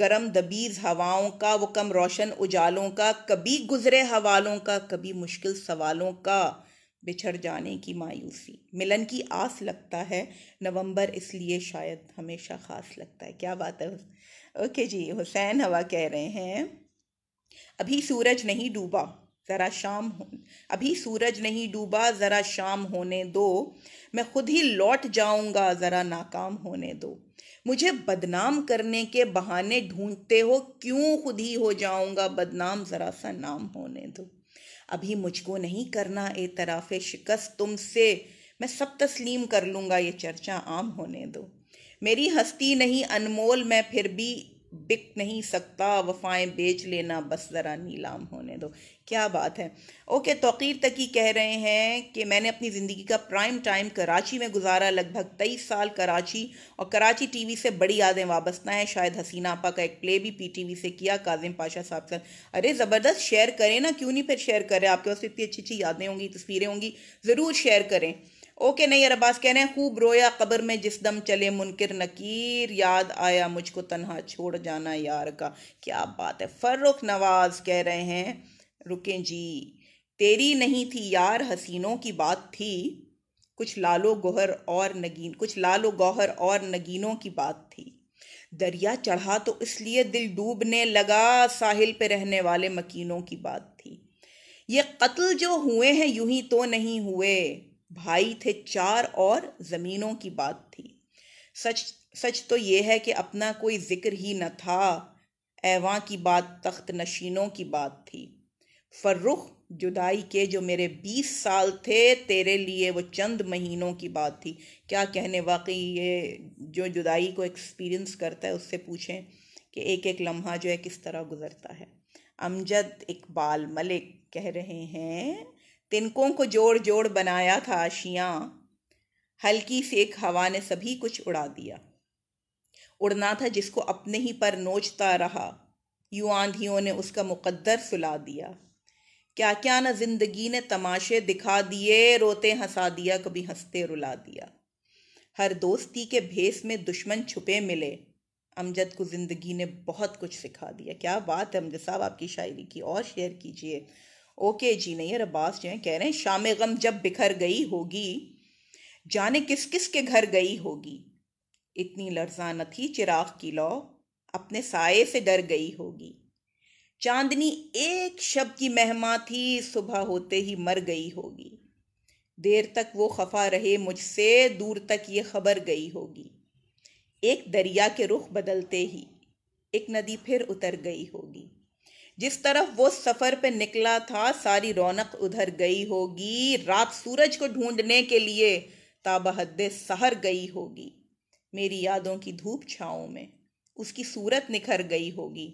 गरम दबीज हवाओं का वो कम रोशन उजालों का कभी गुजरे हवालों का कभी मुश्किल सवालों का बिछड़ जाने की मायूसी मिलन की आस लगता है नवंबर इसलिए शायद हमेशा ख़ास लगता है क्या बात है ओके जी हुसैन हवा कह रहे हैं अभी सूरज नहीं डूबा ज़रा शाम हो अभी सूरज नहीं डूबा ज़रा शाम होने दो मैं खुद ही लौट जाऊंगा ज़रा नाकाम होने दो मुझे बदनाम करने के बहाने ढूंढते हो क्यों खुद ही हो जाऊंगा बदनाम ज़रा सा नाम होने दो अभी मुझको नहीं करना एतराफ़ शिकस्त तुमसे मैं सब तस्लीम कर लूँगा ये चर्चा आम होने दो मेरी हस्ती नहीं अनमोल मैं फिर भी बिक नहीं सकता वफाएं बेच लेना बस ज़रा नीलाम होने दो क्या बात है ओके तोकीर तकी कह रहे हैं कि मैंने अपनी ज़िंदगी का प्राइम टाइम कराची में गुजारा लगभग तेईस साल कराची और कराची टीवी से बड़ी यादें वाबस्ता हैं शायद हसीना आपा का एक प्ले भी पीटीवी से किया काजिम पाशा साहब सर अरे ज़बरदस्त शेयर करें ना क्यों नहीं फिर शेयर करें आपके पास तो इतनी अच्छी अच्छी यादें होंगी तस्वीरें होंगी ज़रूर शेयर करें ओके नहीं अब्बास कह रहे हैं खूब रोया कब्र में जिस दम चले मुनकर नकीर याद आया मुझको तनहा छोड़ जाना यार का क्या बात है फ़र्रुख नवाज़ कह रहे हैं रुकें जी तेरी नहीं थी यार हसीनों की बात थी कुछ लालो गोहर और नगीन कुछ लालो गौहर और नगीनों की बात थी दरिया चढ़ा तो इसलिए दिल डूबने लगा साहिल पे रहने वाले मकीनों की बात थी ये कत्ल जो हुए हैं यूं ही तो नहीं हुए भाई थे चार और ज़मीनों की बात थी सच सच तो ये है कि अपना कोई जिक्र ही न था ऐवा की बात तख्त नशीनों की बात थी फर्रुख जुदाई के जो मेरे बीस साल थे तेरे लिए वो चंद महीनों की बात थी क्या कहने वाकई ये जो जुदाई को एक्सपीरियंस करता है उससे पूछें कि एक एक लम्हा जो है किस तरह गुजरता है अमजद इकबाल मलिक कह रहे हैं तिनकों को जोड़ जोड़ बनाया था आशियाँ हल्की एक हवा ने सभी कुछ उड़ा दिया उड़ना था जिसको अपने ही पर नोचता रहा यूं आंधियों ने उसका मुकद्दर सुला दिया क्या क्या ना जिंदगी ने तमाशे दिखा दिए रोते हंसा दिया कभी हंसते रुला दिया हर दोस्ती के भेस में दुश्मन छुपे मिले अमजद को ज़िंदगी ने बहुत कुछ सिखा दिया क्या बात है अमजद साहब आपकी शायरी की और शेयर कीजिए ओके जी नहीं अब्बास जो है कह रहे हैं शाम गम जब बिखर गई होगी जाने किस किस के घर गई होगी इतनी लर्जा न थी चिराग की लौ अपने साये से डर गई होगी चांदनी एक शब की मेहमा थी सुबह होते ही मर गई होगी देर तक वो खफा रहे मुझसे दूर तक ये खबर गई होगी एक दरिया के रुख बदलते ही एक नदी फिर उतर गई होगी जिस तरफ वो सफ़र पे निकला था सारी रौनक उधर गई होगी रात सूरज को ढूंढने के लिए ताबहद सहर गई होगी मेरी यादों की धूप छाओं में उसकी सूरत निखर गई होगी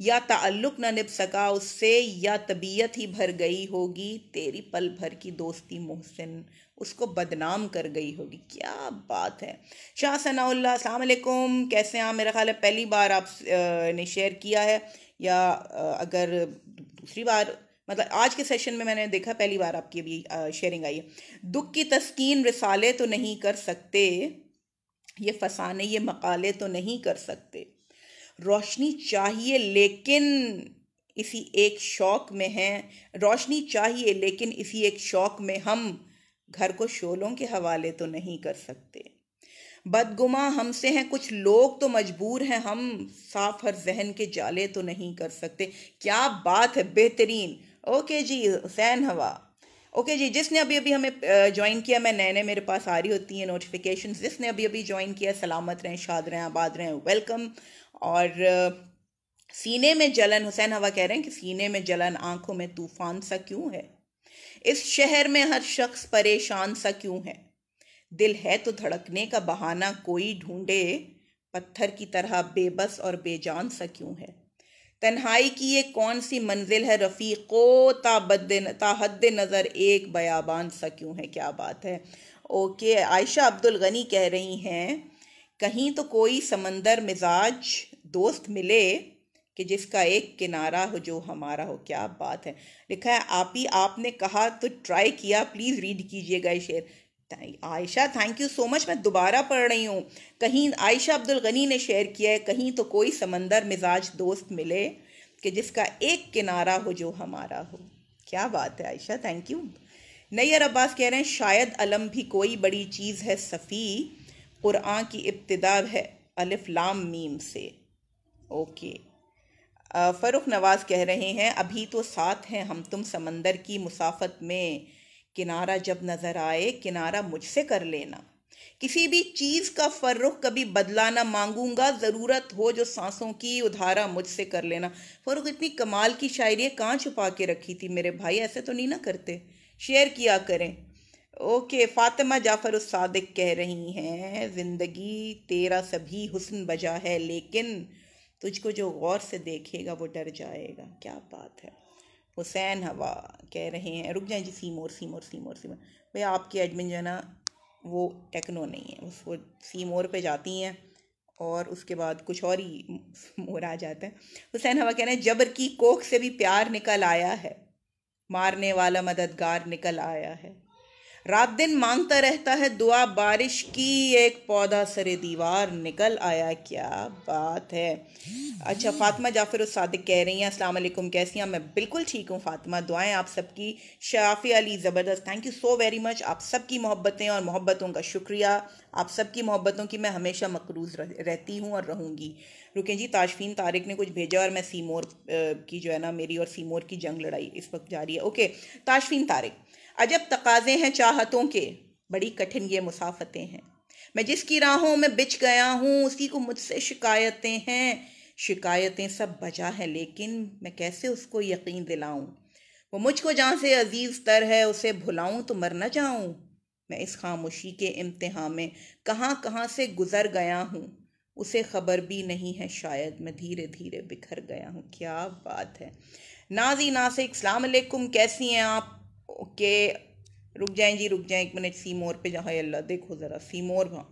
या ताल्लुक न निप सका उससे या तबीयत ही भर गई होगी तेरी पल भर की दोस्ती मोहसिन उसको बदनाम कर गई होगी क्या बात है शाह सनाउल्ला कैसे हैं मेरा ख्याल है पहली बार आप ने शेयर किया है या अगर दूसरी बार मतलब आज के सेशन में मैंने देखा पहली बार आपकी अभी शेयरिंग आई है दुख की तस्कीन रिसाले तो नहीं कर सकते ये फसाने ये मकाले तो नहीं कर सकते रोशनी चाहिए लेकिन इसी एक शौक में हैं रोशनी चाहिए लेकिन इसी एक शौक में हम घर को शोलों के हवाले तो नहीं कर सकते बदगुमा हमसे हैं कुछ लोग तो मजबूर हैं हम साफ हर जहन के जाले तो नहीं कर सकते क्या बात है बेहतरीन ओके जी हुसैन हवा ओके जी जिसने अभी अभी हमें ज्वाइन किया मैं नए नए मेरे पास आ रही होती हैं नोटिफिकेशन जिसने अभी अभी ज्वाइन किया सलामत रहें शाद रहें आबाद रहें वेलकम और सीने में जलन हुसैन हवा कह रहे हैं कि सीने में जलन आंखों में तूफान सा क्यों है इस शहर में हर शख्स परेशान सा क्यों है दिल है तो धड़कने का बहाना कोई ढूंढे पत्थर की तरह बेबस और बेजान सा क्यों है तन्हाई की ये कौन सी मंजिल है रफ़ीको ताबद ताहद नज़र एक बयाबान सा क्यों है क्या बात है ओके आयशा अब्दुल गनी कह रही हैं कहीं तो कोई समंदर मिजाज दोस्त मिले कि जिसका एक किनारा हो जो हमारा हो क्या बात है लिखा है आप ही आपने कहा तो ट्राई किया प्लीज़ रीड कीजिएगा ये शेर Ayesha thank you so much मैं दोबारा पढ़ रही हूँ कहीं आयशा अब्दुल गनी ने शेयर किया है कहीं तो कोई समंदर मिजाज दोस्त मिले कि जिसका एक किनारा हो जो हमारा हो क्या बात है आयशा थैंक यू नैयर अब्बास कह रहे हैं शायद अलम भी कोई बड़ी चीज़ है सफ़ी कुरान की इब्तदा है अलिफ लाम मीम से ओके फ़रुख नवाज़ कह रहे हैं अभी तो साथ हैं हम तुम समंदर की मुसाफत में किनारा जब नज़र आए किनारा मुझसे कर लेना किसी भी चीज़ का फ़र्रुख कभी बदला ना मांगूंगा ज़रूरत हो जो सांसों की उधारा मुझसे कर लेना फ़र्रुख इतनी कमाल की शायरी कहाँ छुपा के रखी थी मेरे भाई ऐसे तो नहीं ना करते शेयर किया करें ओके फातिमा जाफ़र सादिक कह रही हैं ज़िंदगी तेरा सभी हुसन बजा है लेकिन तुझको जो गौर से देखेगा वो डर जाएगा क्या बात है हुसैन हवा कह रहे हैं रुक जाए जी सीमोर सीमोर सीमोर सीमोर भाई आपकी एडमिन जो है ना वो टेक्नो नहीं है वो सीमोर पे जाती हैं और उसके बाद कुछ और ही मोर आ जाता है हुसैन हवा कह रहे हैं जबर की कोख से भी प्यार निकल आया है मारने वाला मददगार निकल आया है रात दिन मांगता रहता है दुआ बारिश की एक पौधा सरे दीवार निकल आया क्या बात है अच्छा फातिमा जाफिर सादिक कह रही हैं अस्सलाम वालेकुम कैसी हैं मैं बिल्कुल ठीक हूँ फातिमा दुआएं आप सबकी शाफी अली ज़बरदस्त thank you so very much आप सबकी मोहब्बतें और मोहब्बतों का शुक्रिया आप सबकी मोहब्बतों की मैं हमेशा मकरूज रहती हूँ और रहूँगी रुकें जी ताशफीन तारिक ने कुछ भेजा और मैं सीमोर की जो है ना मेरी और सीमोर की जंग लड़ाई इस वक्त जारी है ओके ताशफीन तारिक अजब तकाजे हैं चाहतों के बड़ी कठिन ये मुसाफतें हैं मैं जिसकी राहों में बिछ गया हूँ उसी को मुझसे शिकायतें हैं शिकायतें सब बजा हैं लेकिन मैं कैसे उसको यकीन दिलाऊं वो मुझको जहाँ से अजीज़ तर है उसे भुलाऊं तो मर न जाऊं मैं इस खामोशी के इम्तहा में कहाँ कहाँ से गुज़र गया हूँ उसे खबर भी नहीं है शायद मैं धीरे धीरे बिखर गया हूँ क्या बात है नाजी नासिक सलामकुम कैसी हैं आप ओके रुक जाएं जी रुक जाएं एक मिनट सी मोर पे जहाँ अल्लाह देखो ज़रा सी मोर वहाँ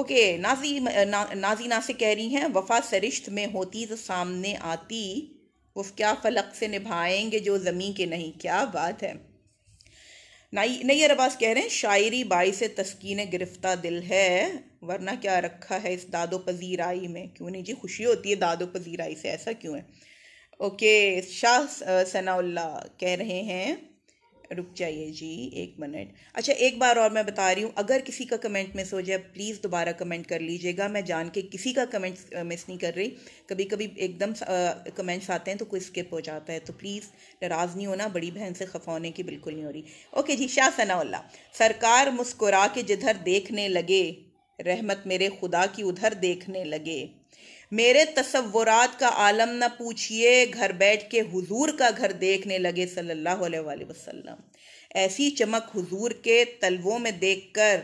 ओके नाजी ना, नाजी ना से कह रही हैं वफा सरिश्त में होती तो सामने आती वो क्या फलक से निभाएंगे जो ज़मीं के नहीं क्या बात है नई नई अरबाज कह रहे हैं शायरी बाई से तस्कीन गिरफ्ता दिल है वरना क्या रखा है इस दादो पजीराई में क्यों नहीं जी खुशी होती है दादो पजीराई से ऐसा क्यों है ओके शाह सनाउल्ला कह रहे हैं रुक जाइए जी एक मिनट अच्छा एक बार और मैं बता रही हूँ अगर किसी का कमेंट मिस हो जाए प्लीज़ दोबारा कमेंट कर लीजिएगा मैं जान के किसी का कमेंट मिस नहीं कर रही कभी कभी एकदम कमेंट्स आते हैं तो कोई स्किप हो जाता है तो प्लीज़ नाराज़ नहीं होना बड़ी बहन से खफा होने की बिल्कुल नहीं हो रही ओके जी शाह सनाउल्ला सरकार मुस्कुरा के जिधर देखने लगे रहमत मेरे खुदा की उधर देखने लगे मेरे तस्वुरात का आलम न पूछिए घर बैठ के हुजूर का घर देखने लगे सल्लल्लाहु अलैहि वसल्लम ऐसी चमक हुजूर के तलवों में देखकर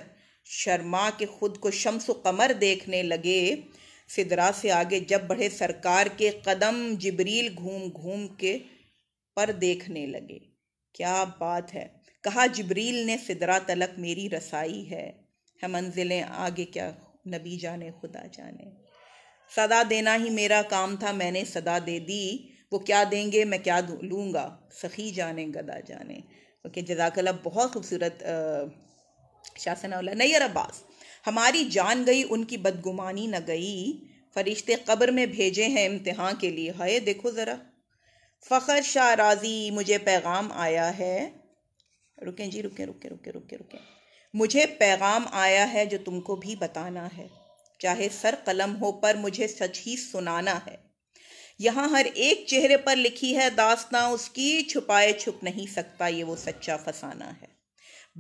शर्मा के खुद को शम्स कमर देखने लगे सिदरा से आगे जब बढ़े सरकार के कदम जबरील घूम घूम के पर देखने लगे क्या बात है कहा जबरील ने सिदरा तलक मेरी रसाई है है मंजिलें आगे क्या नबी जाने खुदा जाने सदा देना ही मेरा काम था मैंने सदा दे दी वो क्या देंगे मैं क्या लूँगा सखी जाने गदा जाने ओके जजाकला बहुत खूबसूरत शासन वाला नैर अब्बास हमारी जान गई उनकी बदगुमानी न गई फरिश्ते कब्र में भेजे हैं इम्तहान के लिए हाय देखो ज़रा फ़खर शाह राजी मुझे पैगाम आया है रुकें जी रुकें रुकें रुकें रुकें रुकें मुझे पैगाम आया है जो तुमको भी बताना है चाहे सर कलम हो पर मुझे सच ही सुनाना है यहाँ हर एक चेहरे पर लिखी है दास्ता उसकी छुपाए छुप नहीं सकता ये वो सच्चा फसाना है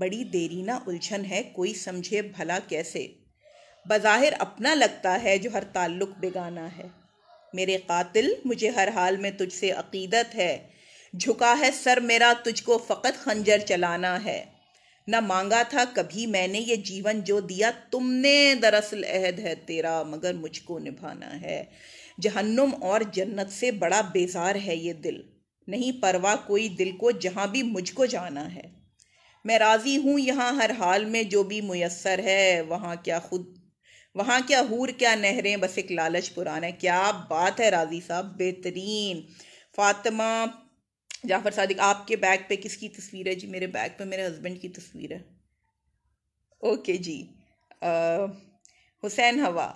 बड़ी देरी ना उलझन है कोई समझे भला कैसे बज़ाहिर अपना लगता है जो हर ताल्लुक बेगाना है मेरे कातिल मुझे हर हाल में तुझसे अकीदत है झुका है सर मेरा तुझको फ़कत खंजर चलाना है न मांगा था कभी मैंने ये जीवन जो दिया तुमने दरअसल अहद है तेरा मगर मुझको निभाना है जहन्नुम और जन्नत से बड़ा बेजार है ये दिल नहीं परवाह कोई दिल को जहाँ भी मुझको जाना है मैं राज़ी हूँ यहाँ हर हाल में जो भी मैसर है वहाँ क्या खुद वहाँ क्या हूर क्या नहरें बस एक लालच पुराना है क्या बात है राजी साहब बेहतरीन फातिमा जाफ़र सादिक आपके बैग पे किसकी तस्वीर है जी मेरे बैग पे मेरे हस्बैंड की तस्वीर है ओके जी हुसैन हवा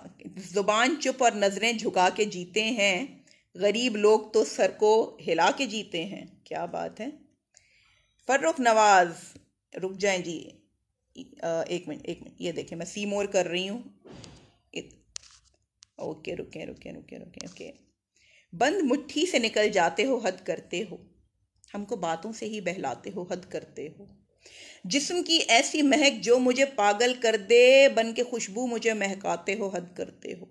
ज़ुबान चुप और नज़रें झुका के जीते हैं गरीब लोग तो सर को हिला के जीते हैं क्या बात है फ़र्रुख नवाज़ रुक जाएं जी एक मिनट एक मिनट ये देखें मैं सी मोर कर रही हूँ ओके रुकें रुकें रुकें रुकें ओके बंद मुट्ठी से निकल जाते हो हद करते हो हमको बातों से ही बहलाते हो हद करते हो जिस्म की ऐसी महक जो मुझे पागल कर दे बन के खुशबू मुझे महकाते हो हद करते हो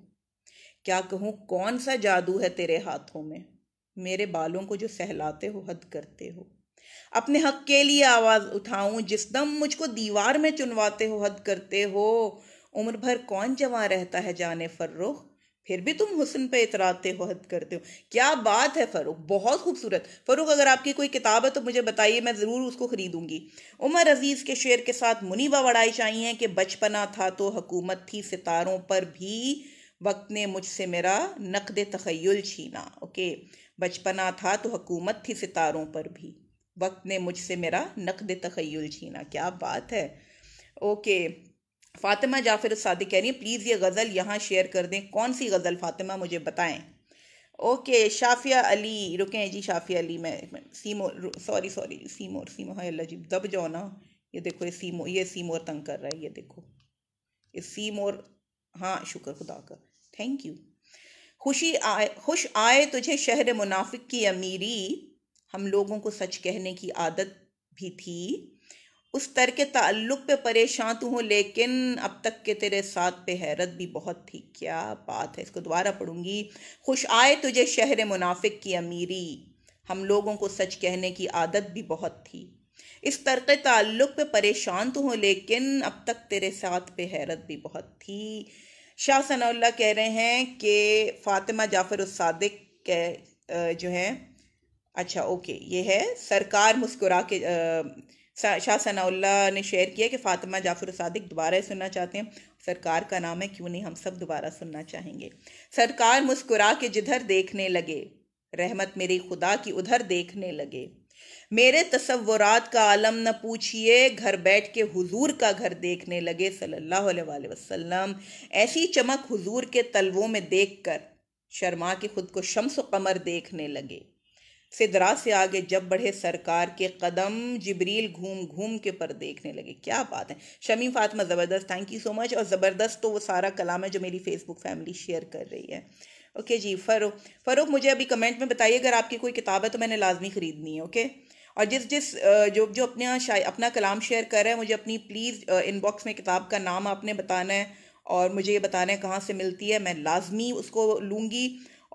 क्या कहूँ कौन सा जादू है तेरे हाथों में मेरे बालों को जो सहलाते हो हद करते हो अपने हक के लिए आवाज़ उठाऊं जिस दम मुझको दीवार में चुनवाते हो हद करते हो उम्र भर कौन जवां रहता है जाने फर्रुख फिर भी तुम हुसन पे हो हद करते हो क्या बात है फ़ारूक बहुत खूबसूरत फ़ारूक अगर आपकी कोई किताब है तो मुझे बताइए मैं ज़रूर उसको ख़रीदूँगी उमर अजीज़ के शेर के साथ मुनीबा वड़ाई चाहिए कि बचपना था तो हकूमत थी सितारों पर भी वक्त ने मुझसे मेरा नकद तखयल छीना ओके बचपना था तो हकूमत थी सितारों पर भी वक्त ने मुझसे मेरा नकद तखयल छीना क्या बात है ओके फातिमा जाफिर सादिक कह रही हैं प्लीज़ ये गज़ल यहाँ शेयर कर दें कौन सी गज़ल फातिमा मुझे बताएं ओके शाफिया अली रुकें जी शाफिया अली मैं, सीमो सॉरी सॉरी सीमोर सीमो है अल्लाह जी दब जाओ ना ये देखो ये सीमो ये सीमोर तंग कर रहा है ये देखो ये सीमोर हाँ शुक्र खुदा का थैंक यू खुशी आए खुश आए तुझे शहर मुनाफिक की अमीरी हम लोगों को सच कहने की आदत भी थी उस तर के ताल्लुक पे परेशान तू हूँ लेकिन अब तक के तेरे साथ पे हैरत भी बहुत थी क्या बात है इसको दोबारा पढ़ूंगी खुश आए तुझे शहर मुनाफिक की अमीरी हम लोगों को सच कहने की आदत भी बहुत थी इस के ताल्लुक पे परेशान तो हूँ लेकिन अब तक तेरे साथ पे हैरत भी बहुत थी शाह सनाउल्ला कह रहे हैं कि फ़ातिमा जाफ़र उसादिक के जो है अच्छा ओके ये है सरकार मुस्कुरा के आ, शाह सनाउल्ला ने शेयर किया कि फ़ातिमा जाफर सादिक दोबारा सुनना चाहते हैं सरकार का नाम है क्यों नहीं हम सब दोबारा सुनना चाहेंगे सरकार मुस्कुरा के जिधर देखने लगे रहमत मेरी खुदा की उधर देखने लगे मेरे तस्वुरात का आलम न पूछिए घर बैठ के हुजूर का घर देखने लगे सल्लल्लाहु अलैहि वसल्लम ऐसी चमक हुजूर के तलवों में देखकर शर्मा के खुद को शम्स कमर देखने लगे से दराज से आगे जब बढ़े सरकार के कदम जबरील घूम घूम के पर देखने लगे क्या बात है शमी फातमा ज़बरदस्त थैंक यू सो मच और ज़बरदस्त तो वो सारा कलाम है जो मेरी फेसबुक फैमिली शेयर कर रही है ओके जी फ़रूख फ़रूख मुझे अभी कमेंट में बताइए अगर आपकी कोई किताब है तो मैंने लाजमी ख़रीदनी है ओके और जिस जिस जो जो अपने शाय अपना कलाम शेयर कर रहा है मुझे अपनी प्लीज़ इनबॉक्स में किताब का नाम आपने बताना है और मुझे ये बताना है कहाँ से मिलती है मैं लाजमी उसको लूँगी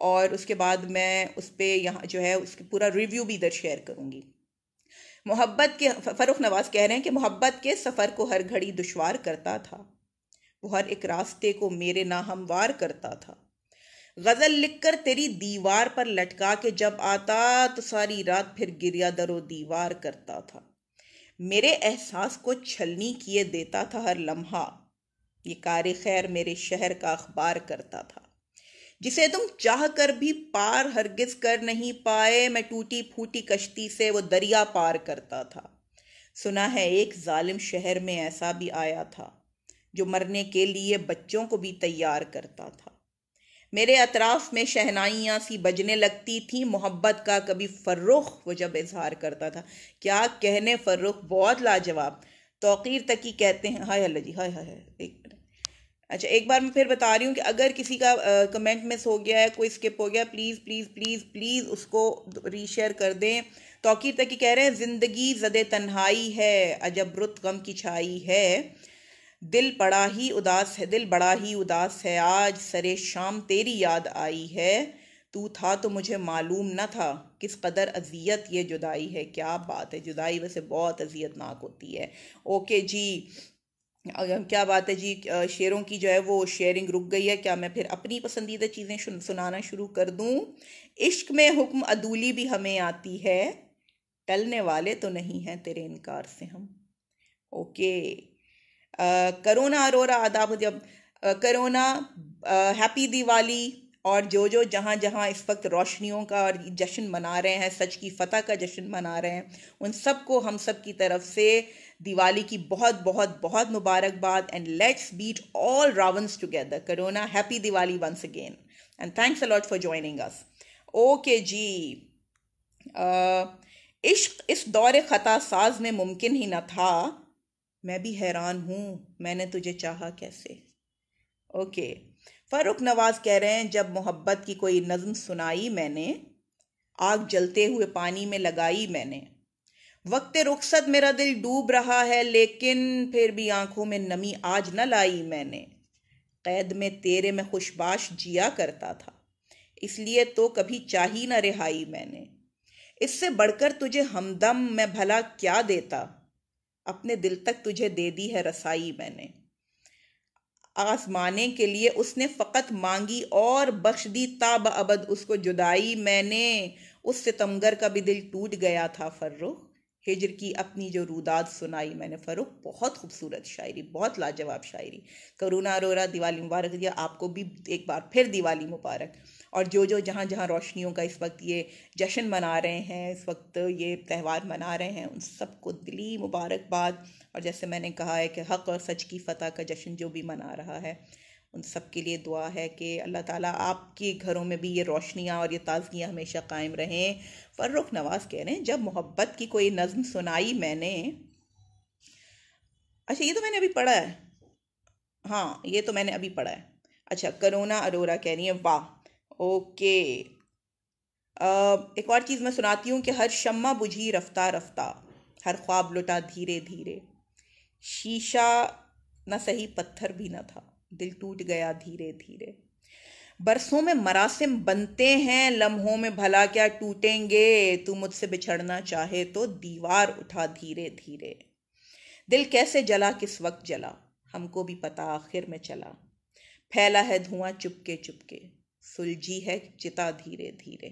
और उसके बाद मैं उस पर यहाँ जो है उसके पूरा रिव्यू भी इधर शेयर करूँगी मोहब्बत के फ़रुख नवाज़ कह रहे हैं कि मोहब्बत के सफ़र को हर घड़ी दुशवार करता था वो हर एक रास्ते को मेरे नाहमवार करता था गज़ल लिखकर तेरी दीवार पर लटका के जब आता तो सारी रात फिर गिरिया दरो दीवार करता था मेरे एहसास को छलनी किए देता था हर लम्हा ये कार खैर मेरे शहर का अखबार करता था जिसे तुम चाह कर भी पार हरगिज कर नहीं पाए मैं टूटी फूटी कश्ती से वो दरिया पार करता था सुना है एक जालिम शहर में ऐसा भी आया था जो मरने के लिए बच्चों को भी तैयार करता था मेरे अतराफ में शहनाइयाँ सी बजने लगती थी मोहब्बत का कभी फ़र्रुख वो जब इजहार करता था क्या कहने फ़र्रुख बहुत लाजवाब तोकीर तक ही कहते हैं हाय अल्लाह जी हाय हाय एक मिनट अच्छा एक बार मैं फिर बता रही हूँ कि अगर किसी का कमेंट मिस हो गया है कोई स्किप हो गया प्लीज़ प्लीज़ प्लीज़ प्लीज़ उसको रीशेयर कर दें तोकीर तक ही कह रहे हैं ज़िंदगी ज़द तन्हाई है अजब रुत गम की छाई है दिल पड़ा ही उदास है दिल बड़ा ही उदास है आज सरे शाम तेरी याद आई है तू था तो मुझे मालूम ना था किस कदर अजियत ये जुदाई है क्या बात है जुदाई वैसे बहुत अजियतनाक होती है ओके जी क्या बात है जी शेयरों की जो है वो शेयरिंग रुक गई है क्या मैं फिर अपनी पसंदीदा चीज़ें सुनाना शुरू कर दूं इश्क में हुक्म अदूली भी हमें आती है टलने वाले तो नहीं हैं तेरे इनकार से हम ओके करोना अरोरा आदाब जब करोना हैप्पी दिवाली और जो जो जहाँ जहाँ इस वक्त रोशनियों का और जश्न मना रहे हैं सच की फ़तह का जश्न मना रहे हैं उन सबको हम सब की तरफ से दिवाली की बहुत बहुत बहुत मुबारकबाद and let's beat all Ravans together corona happy Diwali once again and thanks a lot for joining us okay जी आ, इश्क इस दौर ख़ता साज में मुमकिन ही न था मैं भी हैरान हूँ मैंने तुझे चाहा कैसे ओके okay. फ़ारूक नवाज़ कह रहे हैं जब मोहब्बत की कोई नज़म सुनाई मैंने आग जलते हुए पानी में लगाई मैंने वक्त रुखसत मेरा दिल डूब रहा है लेकिन फिर भी आंखों में नमी आज न लाई मैंने कैद में तेरे में खुशबाश जिया करता था इसलिए तो कभी चाही न रिहाई मैंने इससे बढ़कर तुझे हमदम मैं भला क्या देता अपने दिल तक तुझे दे दी है रसाई मैंने आजमाने के लिए उसने फ़कत मांगी और बख्श दी ताब अबद उसको जुदाई मैंने उस सितमगर का भी दिल टूट गया था फ़र्रुख हिजर की अपनी जो रुदाद सुनाई मैंने फ़रूख बहुत खूबसूरत शायरी बहुत लाजवाब शायरी करुणा अरोरा दिवाली मुबारक दिया आपको भी एक बार फिर दिवाली मुबारक और जो जो जहाँ जहाँ रोशनियों का इस वक्त ये जश्न मना रहे हैं इस वक्त ये त्यौहार मना रहे हैं उन सबको दिली मुबारकबाद और जैसे मैंने कहा है कि हक़ और सच की फ़तह का जश्न जो भी मना रहा है उन सब के लिए दुआ है कि अल्लाह ताला आपके घरों में भी ये रोशनियाँ और ये ताज़गियाँ हमेशा कायम रहें फ़र्रुख नवाज़ कह रहे हैं जब मोहब्बत की कोई नज़म सुनाई मैंने अच्छा ये तो मैंने अभी पढ़ा है हाँ ये तो मैंने अभी पढ़ा है अच्छा करोना अरोरा कह रही है वाह ओके एक और चीज़ मैं सुनाती हूँ कि हर शम्मा बुझी रफ्ता रफ्ता हर ख्वाब लुटा धीरे धीरे शीशा न सही पत्थर भी न था दिल टूट गया धीरे धीरे बरसों में मरासिम बनते हैं लम्हों में भला क्या टूटेंगे तू मुझसे बिछड़ना चाहे तो दीवार उठा धीरे धीरे दिल कैसे जला किस वक्त जला हमको भी पता आखिर में चला फैला है धुआं चुपके चुपके सुलझी है चिता धीरे धीरे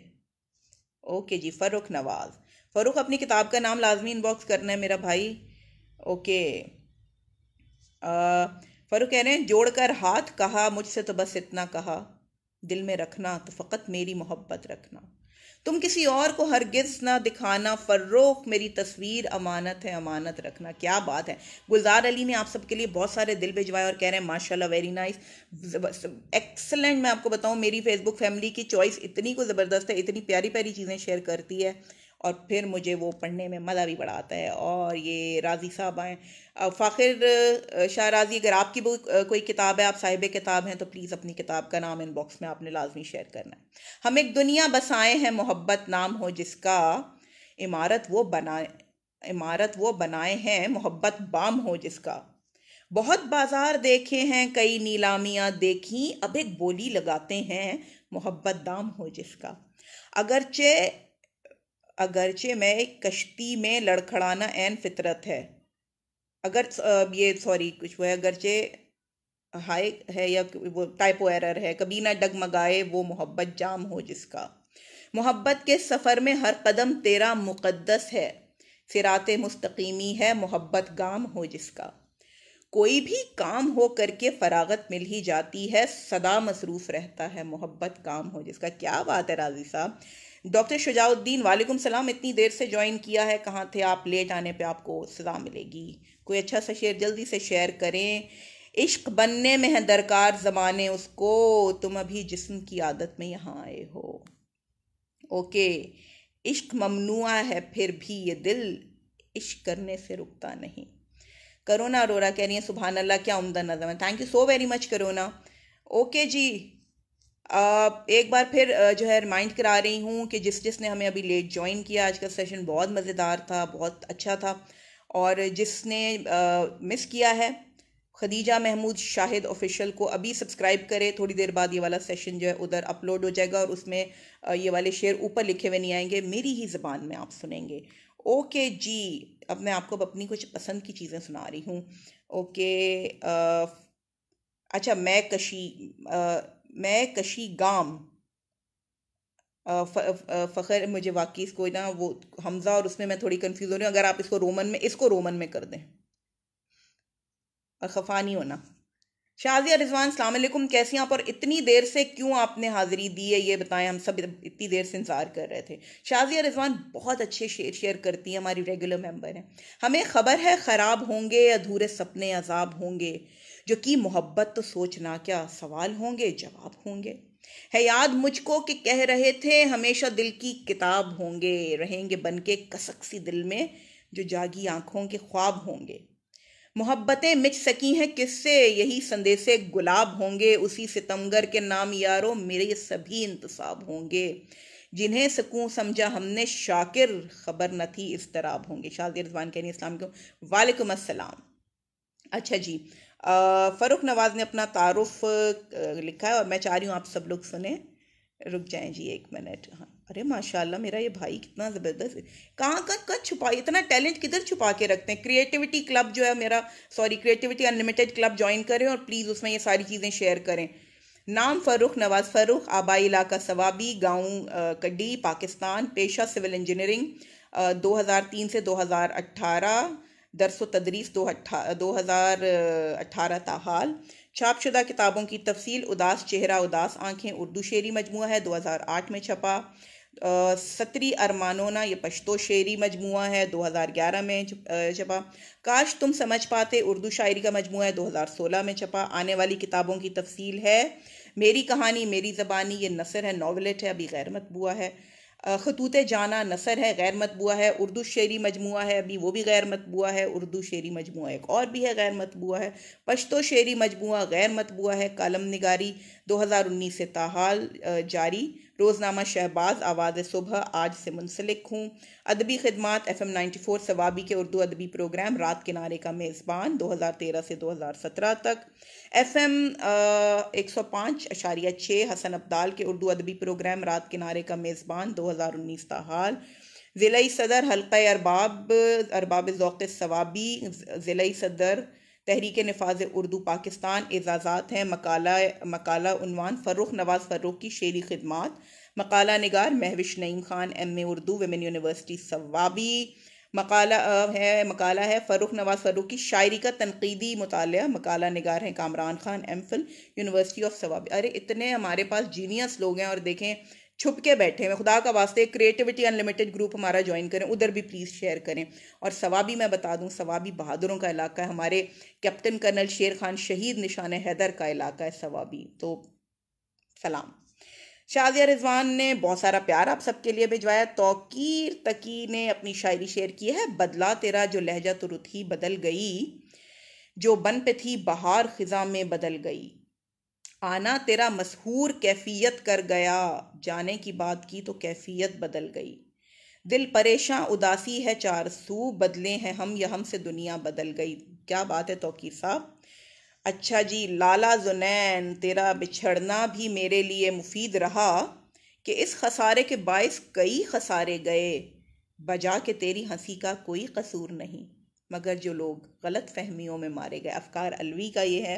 ओके जी फ़रुख नवाज़ फ़रुख अपनी किताब का नाम लाजमी इनबॉक्स करना है मेरा भाई ओके फ़ारूक कह रहे हैं जोड़ कर हाथ कहा मुझसे तो बस इतना कहा दिल में रखना तो फ़कत मेरी मोहब्बत रखना तुम किसी और को हरगिज ना दिखाना फ़र्रोख मेरी तस्वीर अमानत है अमानत रखना क्या बात है गुलजार अली ने आप सबके लिए बहुत सारे दिल भिजवाए और कह रहे हैं माशाल्लाह वेरी नाइस एक्सलेंट मैं आपको बताऊं मेरी फेसबुक फैमिली की चॉइस इतनी को ज़बरदस्त है इतनी प्यारी प्यारी चीज़ें शेयर करती है और फिर मुझे वो पढ़ने में मज़ा भी बड़ा आता है और ये राजी साहब आएँ फ़ाखिर शाहराजी अगर आपकी वो कोई किताब है आप साहिब किताब हैं तो प्लीज़ अपनी किताब का नाम इनबॉक्स में आपने लाजमी शेयर करना है हम एक दुनिया बसाए हैं मोहब्बत नाम हो जिसका इमारत वो बनाए इमारत वो बनाए हैं मोहब्बत बाम हो जिसका बहुत बाजार देखे हैं कई नीलामियाँ देखी अब एक बोली लगाते हैं मोहब्बत दाम हो जिसका अगरचे अगरचे मैं कश्ती में लड़खड़ाना एन फितरत है अगर ये सॉरी कुछ वो है अगरचे हाय है या वो टाइपो एरर है कभी ना डगमगाए वो मोहब्बत जाम हो जिसका मोहब्बत के सफ़र में हर कदम तेरा मुकद्दस है सिरात मुस्तकीमी है मोहब्बत गाम हो जिसका कोई भी काम हो करके फरागत मिल ही जाती है सदा मसरूफ़ रहता है मोहब्बत काम हो जिसका क्या बात है राजी साहब डॉक्टर शुजाउद्दीन वालेकुम सलाम इतनी देर से ज्वाइन किया है कहाँ थे आप लेट आने पे आपको सज़ा मिलेगी कोई अच्छा सा शेयर जल्दी से शेयर करें इश्क बनने में है दरकार ज़माने उसको तुम अभी जिस्म की आदत में यहाँ आए हो ओके इश्क ममनुआ है फिर भी ये दिल इश्क करने से रुकता नहीं करोना अरोरा कह रही है सुबह अल्लाह क्या उमदा नज़म है thank you so very much corona okay जी आ, एक बार फिर जो है रिमाइंड करा रही हूँ कि जिस जिसने हमें अभी लेट ज्वाइन किया आज का सेशन बहुत मज़ेदार था बहुत अच्छा था और जिसने मिस किया है खदीजा महमूद शाहिद ऑफिशियल को अभी सब्सक्राइब करें थोड़ी देर बाद ये वाला सेशन जो है उधर अपलोड हो जाएगा और उसमें ये वाले शेयर ऊपर लिखे हुए नहीं आएंगे मेरी ही ज़बान में आप सुनेंगे ओके जी अब मैं आपको अपनी कुछ पसंद की चीज़ें सुना रही हूँ ओके आ, अच्छा मैं कशी आ, मैं कशी गाम फ़खर मुझे वाकई इसको ना वो हमज़ा और उसमें मैं थोड़ी कन्फ्यूज़ हो रही हूँ अगर आप इसको रोमन में इसको रोमन में कर दें और खफा नहीं होना शाजिया रिजवान अलैक्म कैसी आप और इतनी देर से क्यों आपने हाज़िरी दी है ये बताएं हम सब इतनी देर से इंतज़ार कर रहे थे शाजिया रिजवान बहुत अच्छे शेयर शेयर करती हैं हमारी रेगुलर मेंबर हैं हमें खबर है ख़राब होंगे अधूरे सपने अजाब होंगे जो कि मोहब्बत तो सोचना क्या सवाल होंगे जवाब होंगे है याद मुझको कि कह रहे थे हमेशा दिल की किताब होंगे रहेंगे बन के कसक सी दिल में जो जागी आंखों के ख्वाब होंगे मोहब्बतें मिच सकी हैं किससे यही संदेशे गुलाब होंगे उसी सितमगर के नाम यारो मेरे सभी इंतसाब होंगे जिन्हें सकूं समझा हमने शाकिर खबर न थी इस तरह होंगे शादी रजवान कहनी इस्लाम के वालेकुम अस्सलाम अच्छा जी फ़रुख नवाज़ ने अपना तारुफ लिखा है और मैं चाह रही हूँ आप सब लोग सुने रुक जाएं जी एक मिनट हाँ अरे माशाल्लाह मेरा ये भाई कितना ज़बरदस्त कहाँ कहाँ कहाँ छुपा इतना टैलेंट किधर छुपा के रखते हैं क्रिएटिविटी क्लब जो है मेरा sorry creativity unlimited club join करें और प्लीज़ उसमें ये सारी चीज़ें शेयर करें नाम फ़रुख नवाज़ फ़रुख आबाई इलाका सवाबी गाँव कड्डी पाकिस्तान पेशा सिविल इंजीनियरिंग दो हज़ार तीन से दो हज़ार अट्ठारह दरस तदरीस दो, दो हज़ार अठारह ताहाल छापशुदा किताबों की तफसील उदास चेहरा उदास आँखें उर्दू शेरी मजमू है दो हज़ार आठ में छपा सतरी अरमानोना ये पश्तो शेरी मजमू है दो हज़ार ग्यारह में छपा काश तुम समझ पाते उर्दू शायरी का मजमू है दो हज़ार सोलह में छपा आने वाली किताबों की तफसील है मेरी कहानी मेरी ज़बानी ये नसर है नावलेट है अभी गैर मतबूआ है खतूत जाना नसर है गैर मतबूआ है उर्दू शेरी मजमू है अभी वो भी गैर मतबूआ है उर्दू शेरी मजमू एक और भी है गैर मतबूआ है पश्तो शेरी मजमू गैर मतबूआ है कालम निगारी दो हज़ार उन्नीस से ताहाल जारी रोज़नामा शहबाज आवाज़ सुबह आज से मुंसलिक हूँ अदबी खदमात F M ninety four Swabi के उर्दू अदबी प्रोग्राम रात किनारे का मेज़बान दो हज़ार तेरह से दो हज़ार सत्रह तक एफ एम एक सौ पाँच अशारिया छः हसन अब्दाल के उर्दू अदबी प्रोग्राम रात किनारे का मेज़बान दो हज़ार उन्नीस का हाल ज़िला सदर हल्का अरबाब अरबाब ओक़ सवाबी ज़िला सदर तहरीक नफाज उर्दू पाकिस्तान एजाज़ात हैं मकाला मकाला उनवान फ़र्रुख नवाज़ फ़र्रुख की शेरी खदमात मकाला नगार Mahvish Naeem Khan M Urdu women university Swabi मकाला है मकाला है फ़र्रुख नवाज़ फ़र्रुख की शायरी का तनकीदी मताल मकाला नगार हैं Kamran Khan M Phil university of Swabi अरे इतने हमारे पास जीनियस लोग हैं और देखें छुप के बैठे हैं खुदा का वास्ते क्रिएटिविटी अनलिमिटेड ग्रुप हमारा ज्वाइन करें उधर भी प्लीज़ शेयर करें और सवाबी मैं बता दूँ सवाबी बहादुरों का इलाका है हमारे कैप्टन कर्नल शेर खान शहीद निशान हैदर का इलाका है सवाबी तो सलाम शाजिया रिजवान ने बहुत सारा प्यार आप सबके लिए भिजवाया तोकीर तकी ने अपनी शायरी शेयर की है बदला तेरा जो लहजा तुरु थी ही बदल गई जो बन पे थी बहार ख़िज़ा में बदल गई आना तेरा मशहूर कैफियत कर गया जाने की बात की तो कैफियत बदल गई दिल परेशान उदासी है चार सू बदले हैं हम या हमसे दुनिया बदल गई क्या बात है तोकी साहब अच्छा जी लाला जुनैन तेरा बिछड़ना भी मेरे लिए मुफीद रहा कि इस खसारे के बायस कई खसारे गए बजा के तेरी हंसी का कोई कसूर नहीं मगर जो लोग गलत फहमियों में मारे गए अफकार अलवी का ये है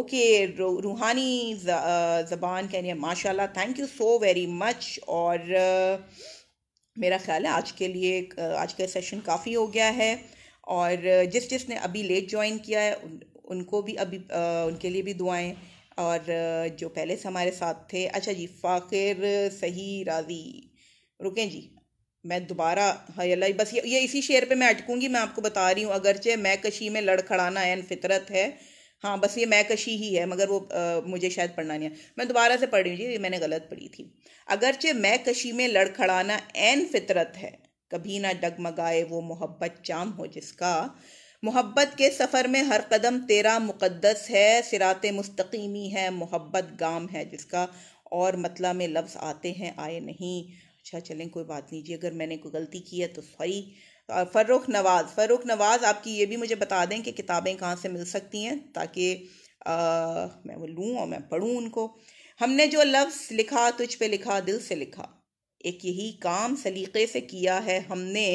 ओके रूहानी ज़बान कह रही है माशाल्लाह thank you so very much और uh, मेरा ख्याल है आज के लिए uh, आज का सेशन काफ़ी हो गया है और uh, जिस जिसने अभी लेट ज्वाइन किया है उन, उनको भी अभी उनके लिए भी दुआएं और जो पहले से हमारे साथ थे अच्छा जी फ़ाखिर सही राजी रुकें जी मैं दोबारा हया हाँ, बस ये, ये इसी शेयर पे मैं अटकूंगी मैं आपको बता रही हूँ अगरचे मैं कशी में लड़खड़ाना एन फितरत है हाँ बस ये मैकशी ही है मगर वो आ, मुझे शायद पढ़ना नहीं है मैं दोबारा से पढ़ रही हूँ जी ये मैंने गलत पढ़ी थी अगरचे मैकशी में लड़खड़ाना एन फितरत है कभी ना डगमगाए वो मोहब्बत चाम हो जिसका मोहब्बत के सफ़र में हर कदम तेरा मुकद्दस है सिरात मुस्तकीमी है मोहब्बत गाम है जिसका और मतला में लफ्ज़ आते हैं आए नहीं अच्छा चलें कोई बात नहीं जी अगर मैंने कोई गलती की है तो सॉरी फ़र्रुख नवाज़ फ़र्रुख नवाज़ आपकी ये भी मुझे बता दें कि किताबें कहाँ से मिल सकती हैं ताकि मैं वो लूँ और मैं पढ़ूँ उनको हमने जो लफ्ज़ लिखा तुझ पे लिखा दिल से लिखा एक यही काम सलीके से किया है हमने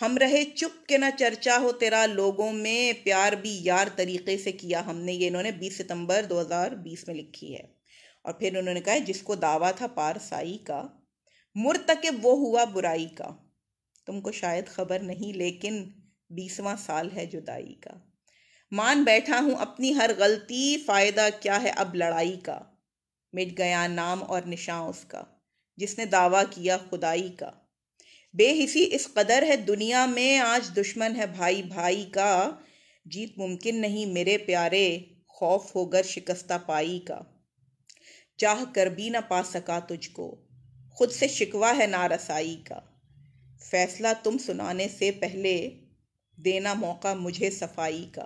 हम रहे चुप के ना चर्चा हो तेरा लोगों में प्यार भी यार तरीके से किया हमने ये इन्होंने 20 सितंबर 2020 में लिखी है और फिर उन्होंने कहा जिसको दावा था पारसाई का तक वो हुआ बुराई का तुमको शायद खबर नहीं लेकिन बीसवां साल है जुदाई का मान बैठा हूँ अपनी हर गलती फ़ायदा क्या है अब लड़ाई का मिट गया नाम और निशान उसका जिसने दावा किया खुदाई का बेहिसी इस कदर है दुनिया में आज दुश्मन है भाई भाई का जीत मुमकिन नहीं मेरे प्यारे खौफ होकर शिकस्ता पाई का चाह कर भी ना पा सका तुझको खुद से शिकवा है नारसाई का फैसला तुम सुनाने से पहले देना मौका मुझे सफाई का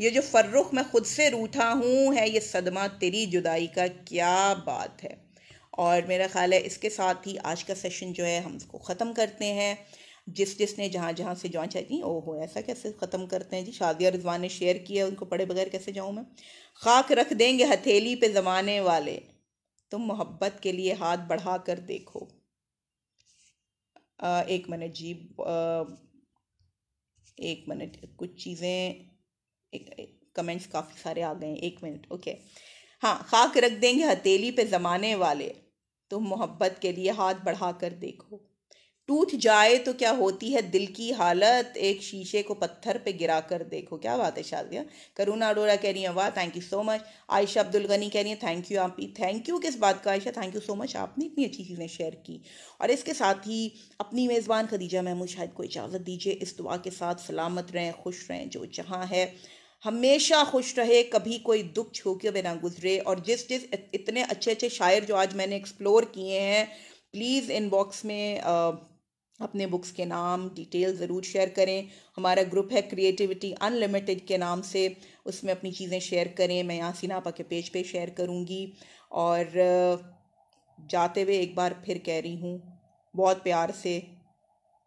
ये जो फ़र्रुख मैं ख़ुद से रूठा हूँ है ये सदमा तेरी जुदाई का क्या बात है और मेरा ख़्याल है इसके साथ ही आज का सेशन जो है हम इसको ख़त्म करते हैं जिस जिसने जहाँ जहाँ से जॉइन चाहिए ओहो ऐसा कैसे ख़त्म करते हैं जी और रिजवान ने शेयर किया उनको पढ़े बगैर कैसे जाऊँ मैं खाक रख देंगे हथेली पे ज़माने वाले तुम मोहब्बत के लिए हाथ बढ़ा कर देखो एक मिनट जी एक मिनट कुछ चीज़ें कमेंट्स काफ़ी सारे आ गए हैं एक मिनट ओके हाँ खाक रख देंगे हथेली पे ज़माने वाले तुम तो मोहब्बत के लिए हाथ बढ़ा कर देखो टूट जाए तो क्या होती है दिल की हालत एक शीशे को पत्थर पे गिरा कर देखो क्या बात है शाजिया करुणा अरोरा कह रही है वाह thank you so much Ayesha Abdul Ghani कह रही है थैंक यू आप ही थैंक यू किस बात का Ayesha thank you so much आपने इतनी अच्छी चीज़ें शेयर की और इसके साथ ही अपनी मेज़बान खदीजा महमूद शाहिद को इजाज़त दीजिए इस दुआ के साथ सलामत रहें खुश रहें जो जहाँ है हमेशा खुश रहे कभी कोई दुख छोके के बिना गुजरे और जिस जिस इतने अच्छे अच्छे शायर जो आज मैंने एक्सप्लोर किए हैं प्लीज़ इनबॉक्स में अपने बुक्स के नाम डिटेल ज़रूर शेयर करें हमारा ग्रुप है क्रिएटिविटी अनलिमिटेड के नाम से उसमें अपनी चीज़ें शेयर करें मैं यहाँ सिनापा के पेज पे शेयर करूँगी और जाते हुए एक बार फिर कह रही हूँ बहुत प्यार से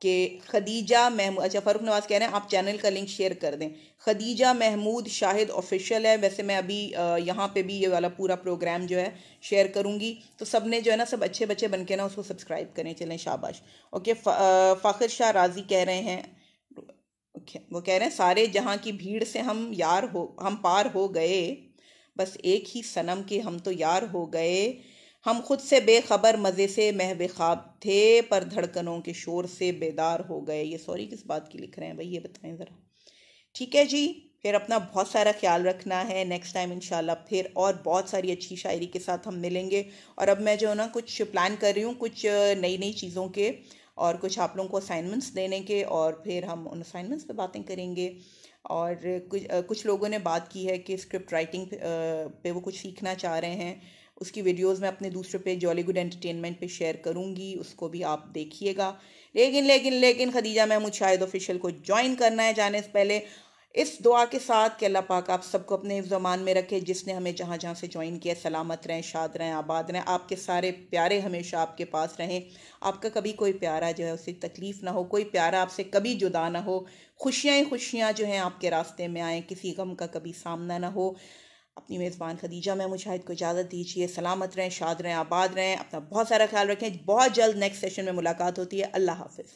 कि खदीजा महमूद अच्छा फ़ारूक नवाज़ कह रहे हैं आप चैनल का लिंक शेयर कर दें खदीजा महमूद शाहिद ऑफिशियल है वैसे मैं अभी यहाँ पे भी ये वाला पूरा प्रोग्राम जो है शेयर करूँगी तो सब ने जो है ना सब अच्छे बच्चे बन के ना उसको सब्सक्राइब करें चलें शाबाश ओके फ़ाखर शाह राज़ी कह रहे हैं ओके वो कह रहे हैं सारे जहाँ की भीड़ से हम यार हो हम पार हो गए बस एक ही सनम के हम तो यार हो गए हम खुद से बेखबर मज़े से महव ख्वाब थे पर धड़कनों के शोर से बेदार हो गए ये सॉरी किस बात की लिख रहे हैं भाई ये बताएं ज़रा ठीक है जी फिर अपना बहुत सारा ख्याल रखना है नेक्स्ट टाइम इंशाल्लाह फिर और बहुत सारी अच्छी शायरी के साथ हम मिलेंगे और अब मैं जो है ना कुछ प्लान कर रही हूँ कुछ नई नई चीज़ों के और कुछ आप लोगों को असाइनमेंट्स देने के और फिर हम उन असाइनमेंट्स पे बातें करेंगे और कुछ कुछ लोगों ने बात की है कि स्क्रिप्ट राइटिंग पे वो कुछ सीखना चाह रहे हैं उसकी वीडियोस मैं अपने दूसरे पे जॉलीवुड एंटरटेनमेंट पे शेयर करूँगी उसको भी आप देखिएगा लेकिन लेकिन लेकिन खदीजा मुझे शायद ऑफिशियल को ज्वाइन करना है जाने से पहले इस दुआ के साथ कि अल्लाह पाक आप सबको अपने ज़मान में रखे जिसने हमें जहाँ जहाँ से ज्वाइन किया सलामत रहें शाद रहें आबाद रहें आपके सारे प्यारे हमेशा आपके पास रहें आपका कभी कोई प्यारा जो है उसे तकलीफ़ ना हो कोई प्यारा आपसे कभी जुदा ना हो खुशियाँ ही खुशियाँ जो हैं आपके रास्ते में आएँ किसी गम का कभी सामना ना हो अपनी मेज़बान खदीजा मैं मुशाहिद को इजाज़त दीजिए सलामत रहें शाद रहें आबाद रहें अपना बहुत सारा ख्याल रखें बहुत जल्द नेक्स्ट सेशन में मुलाकात होती है अल्लाह हाफिज़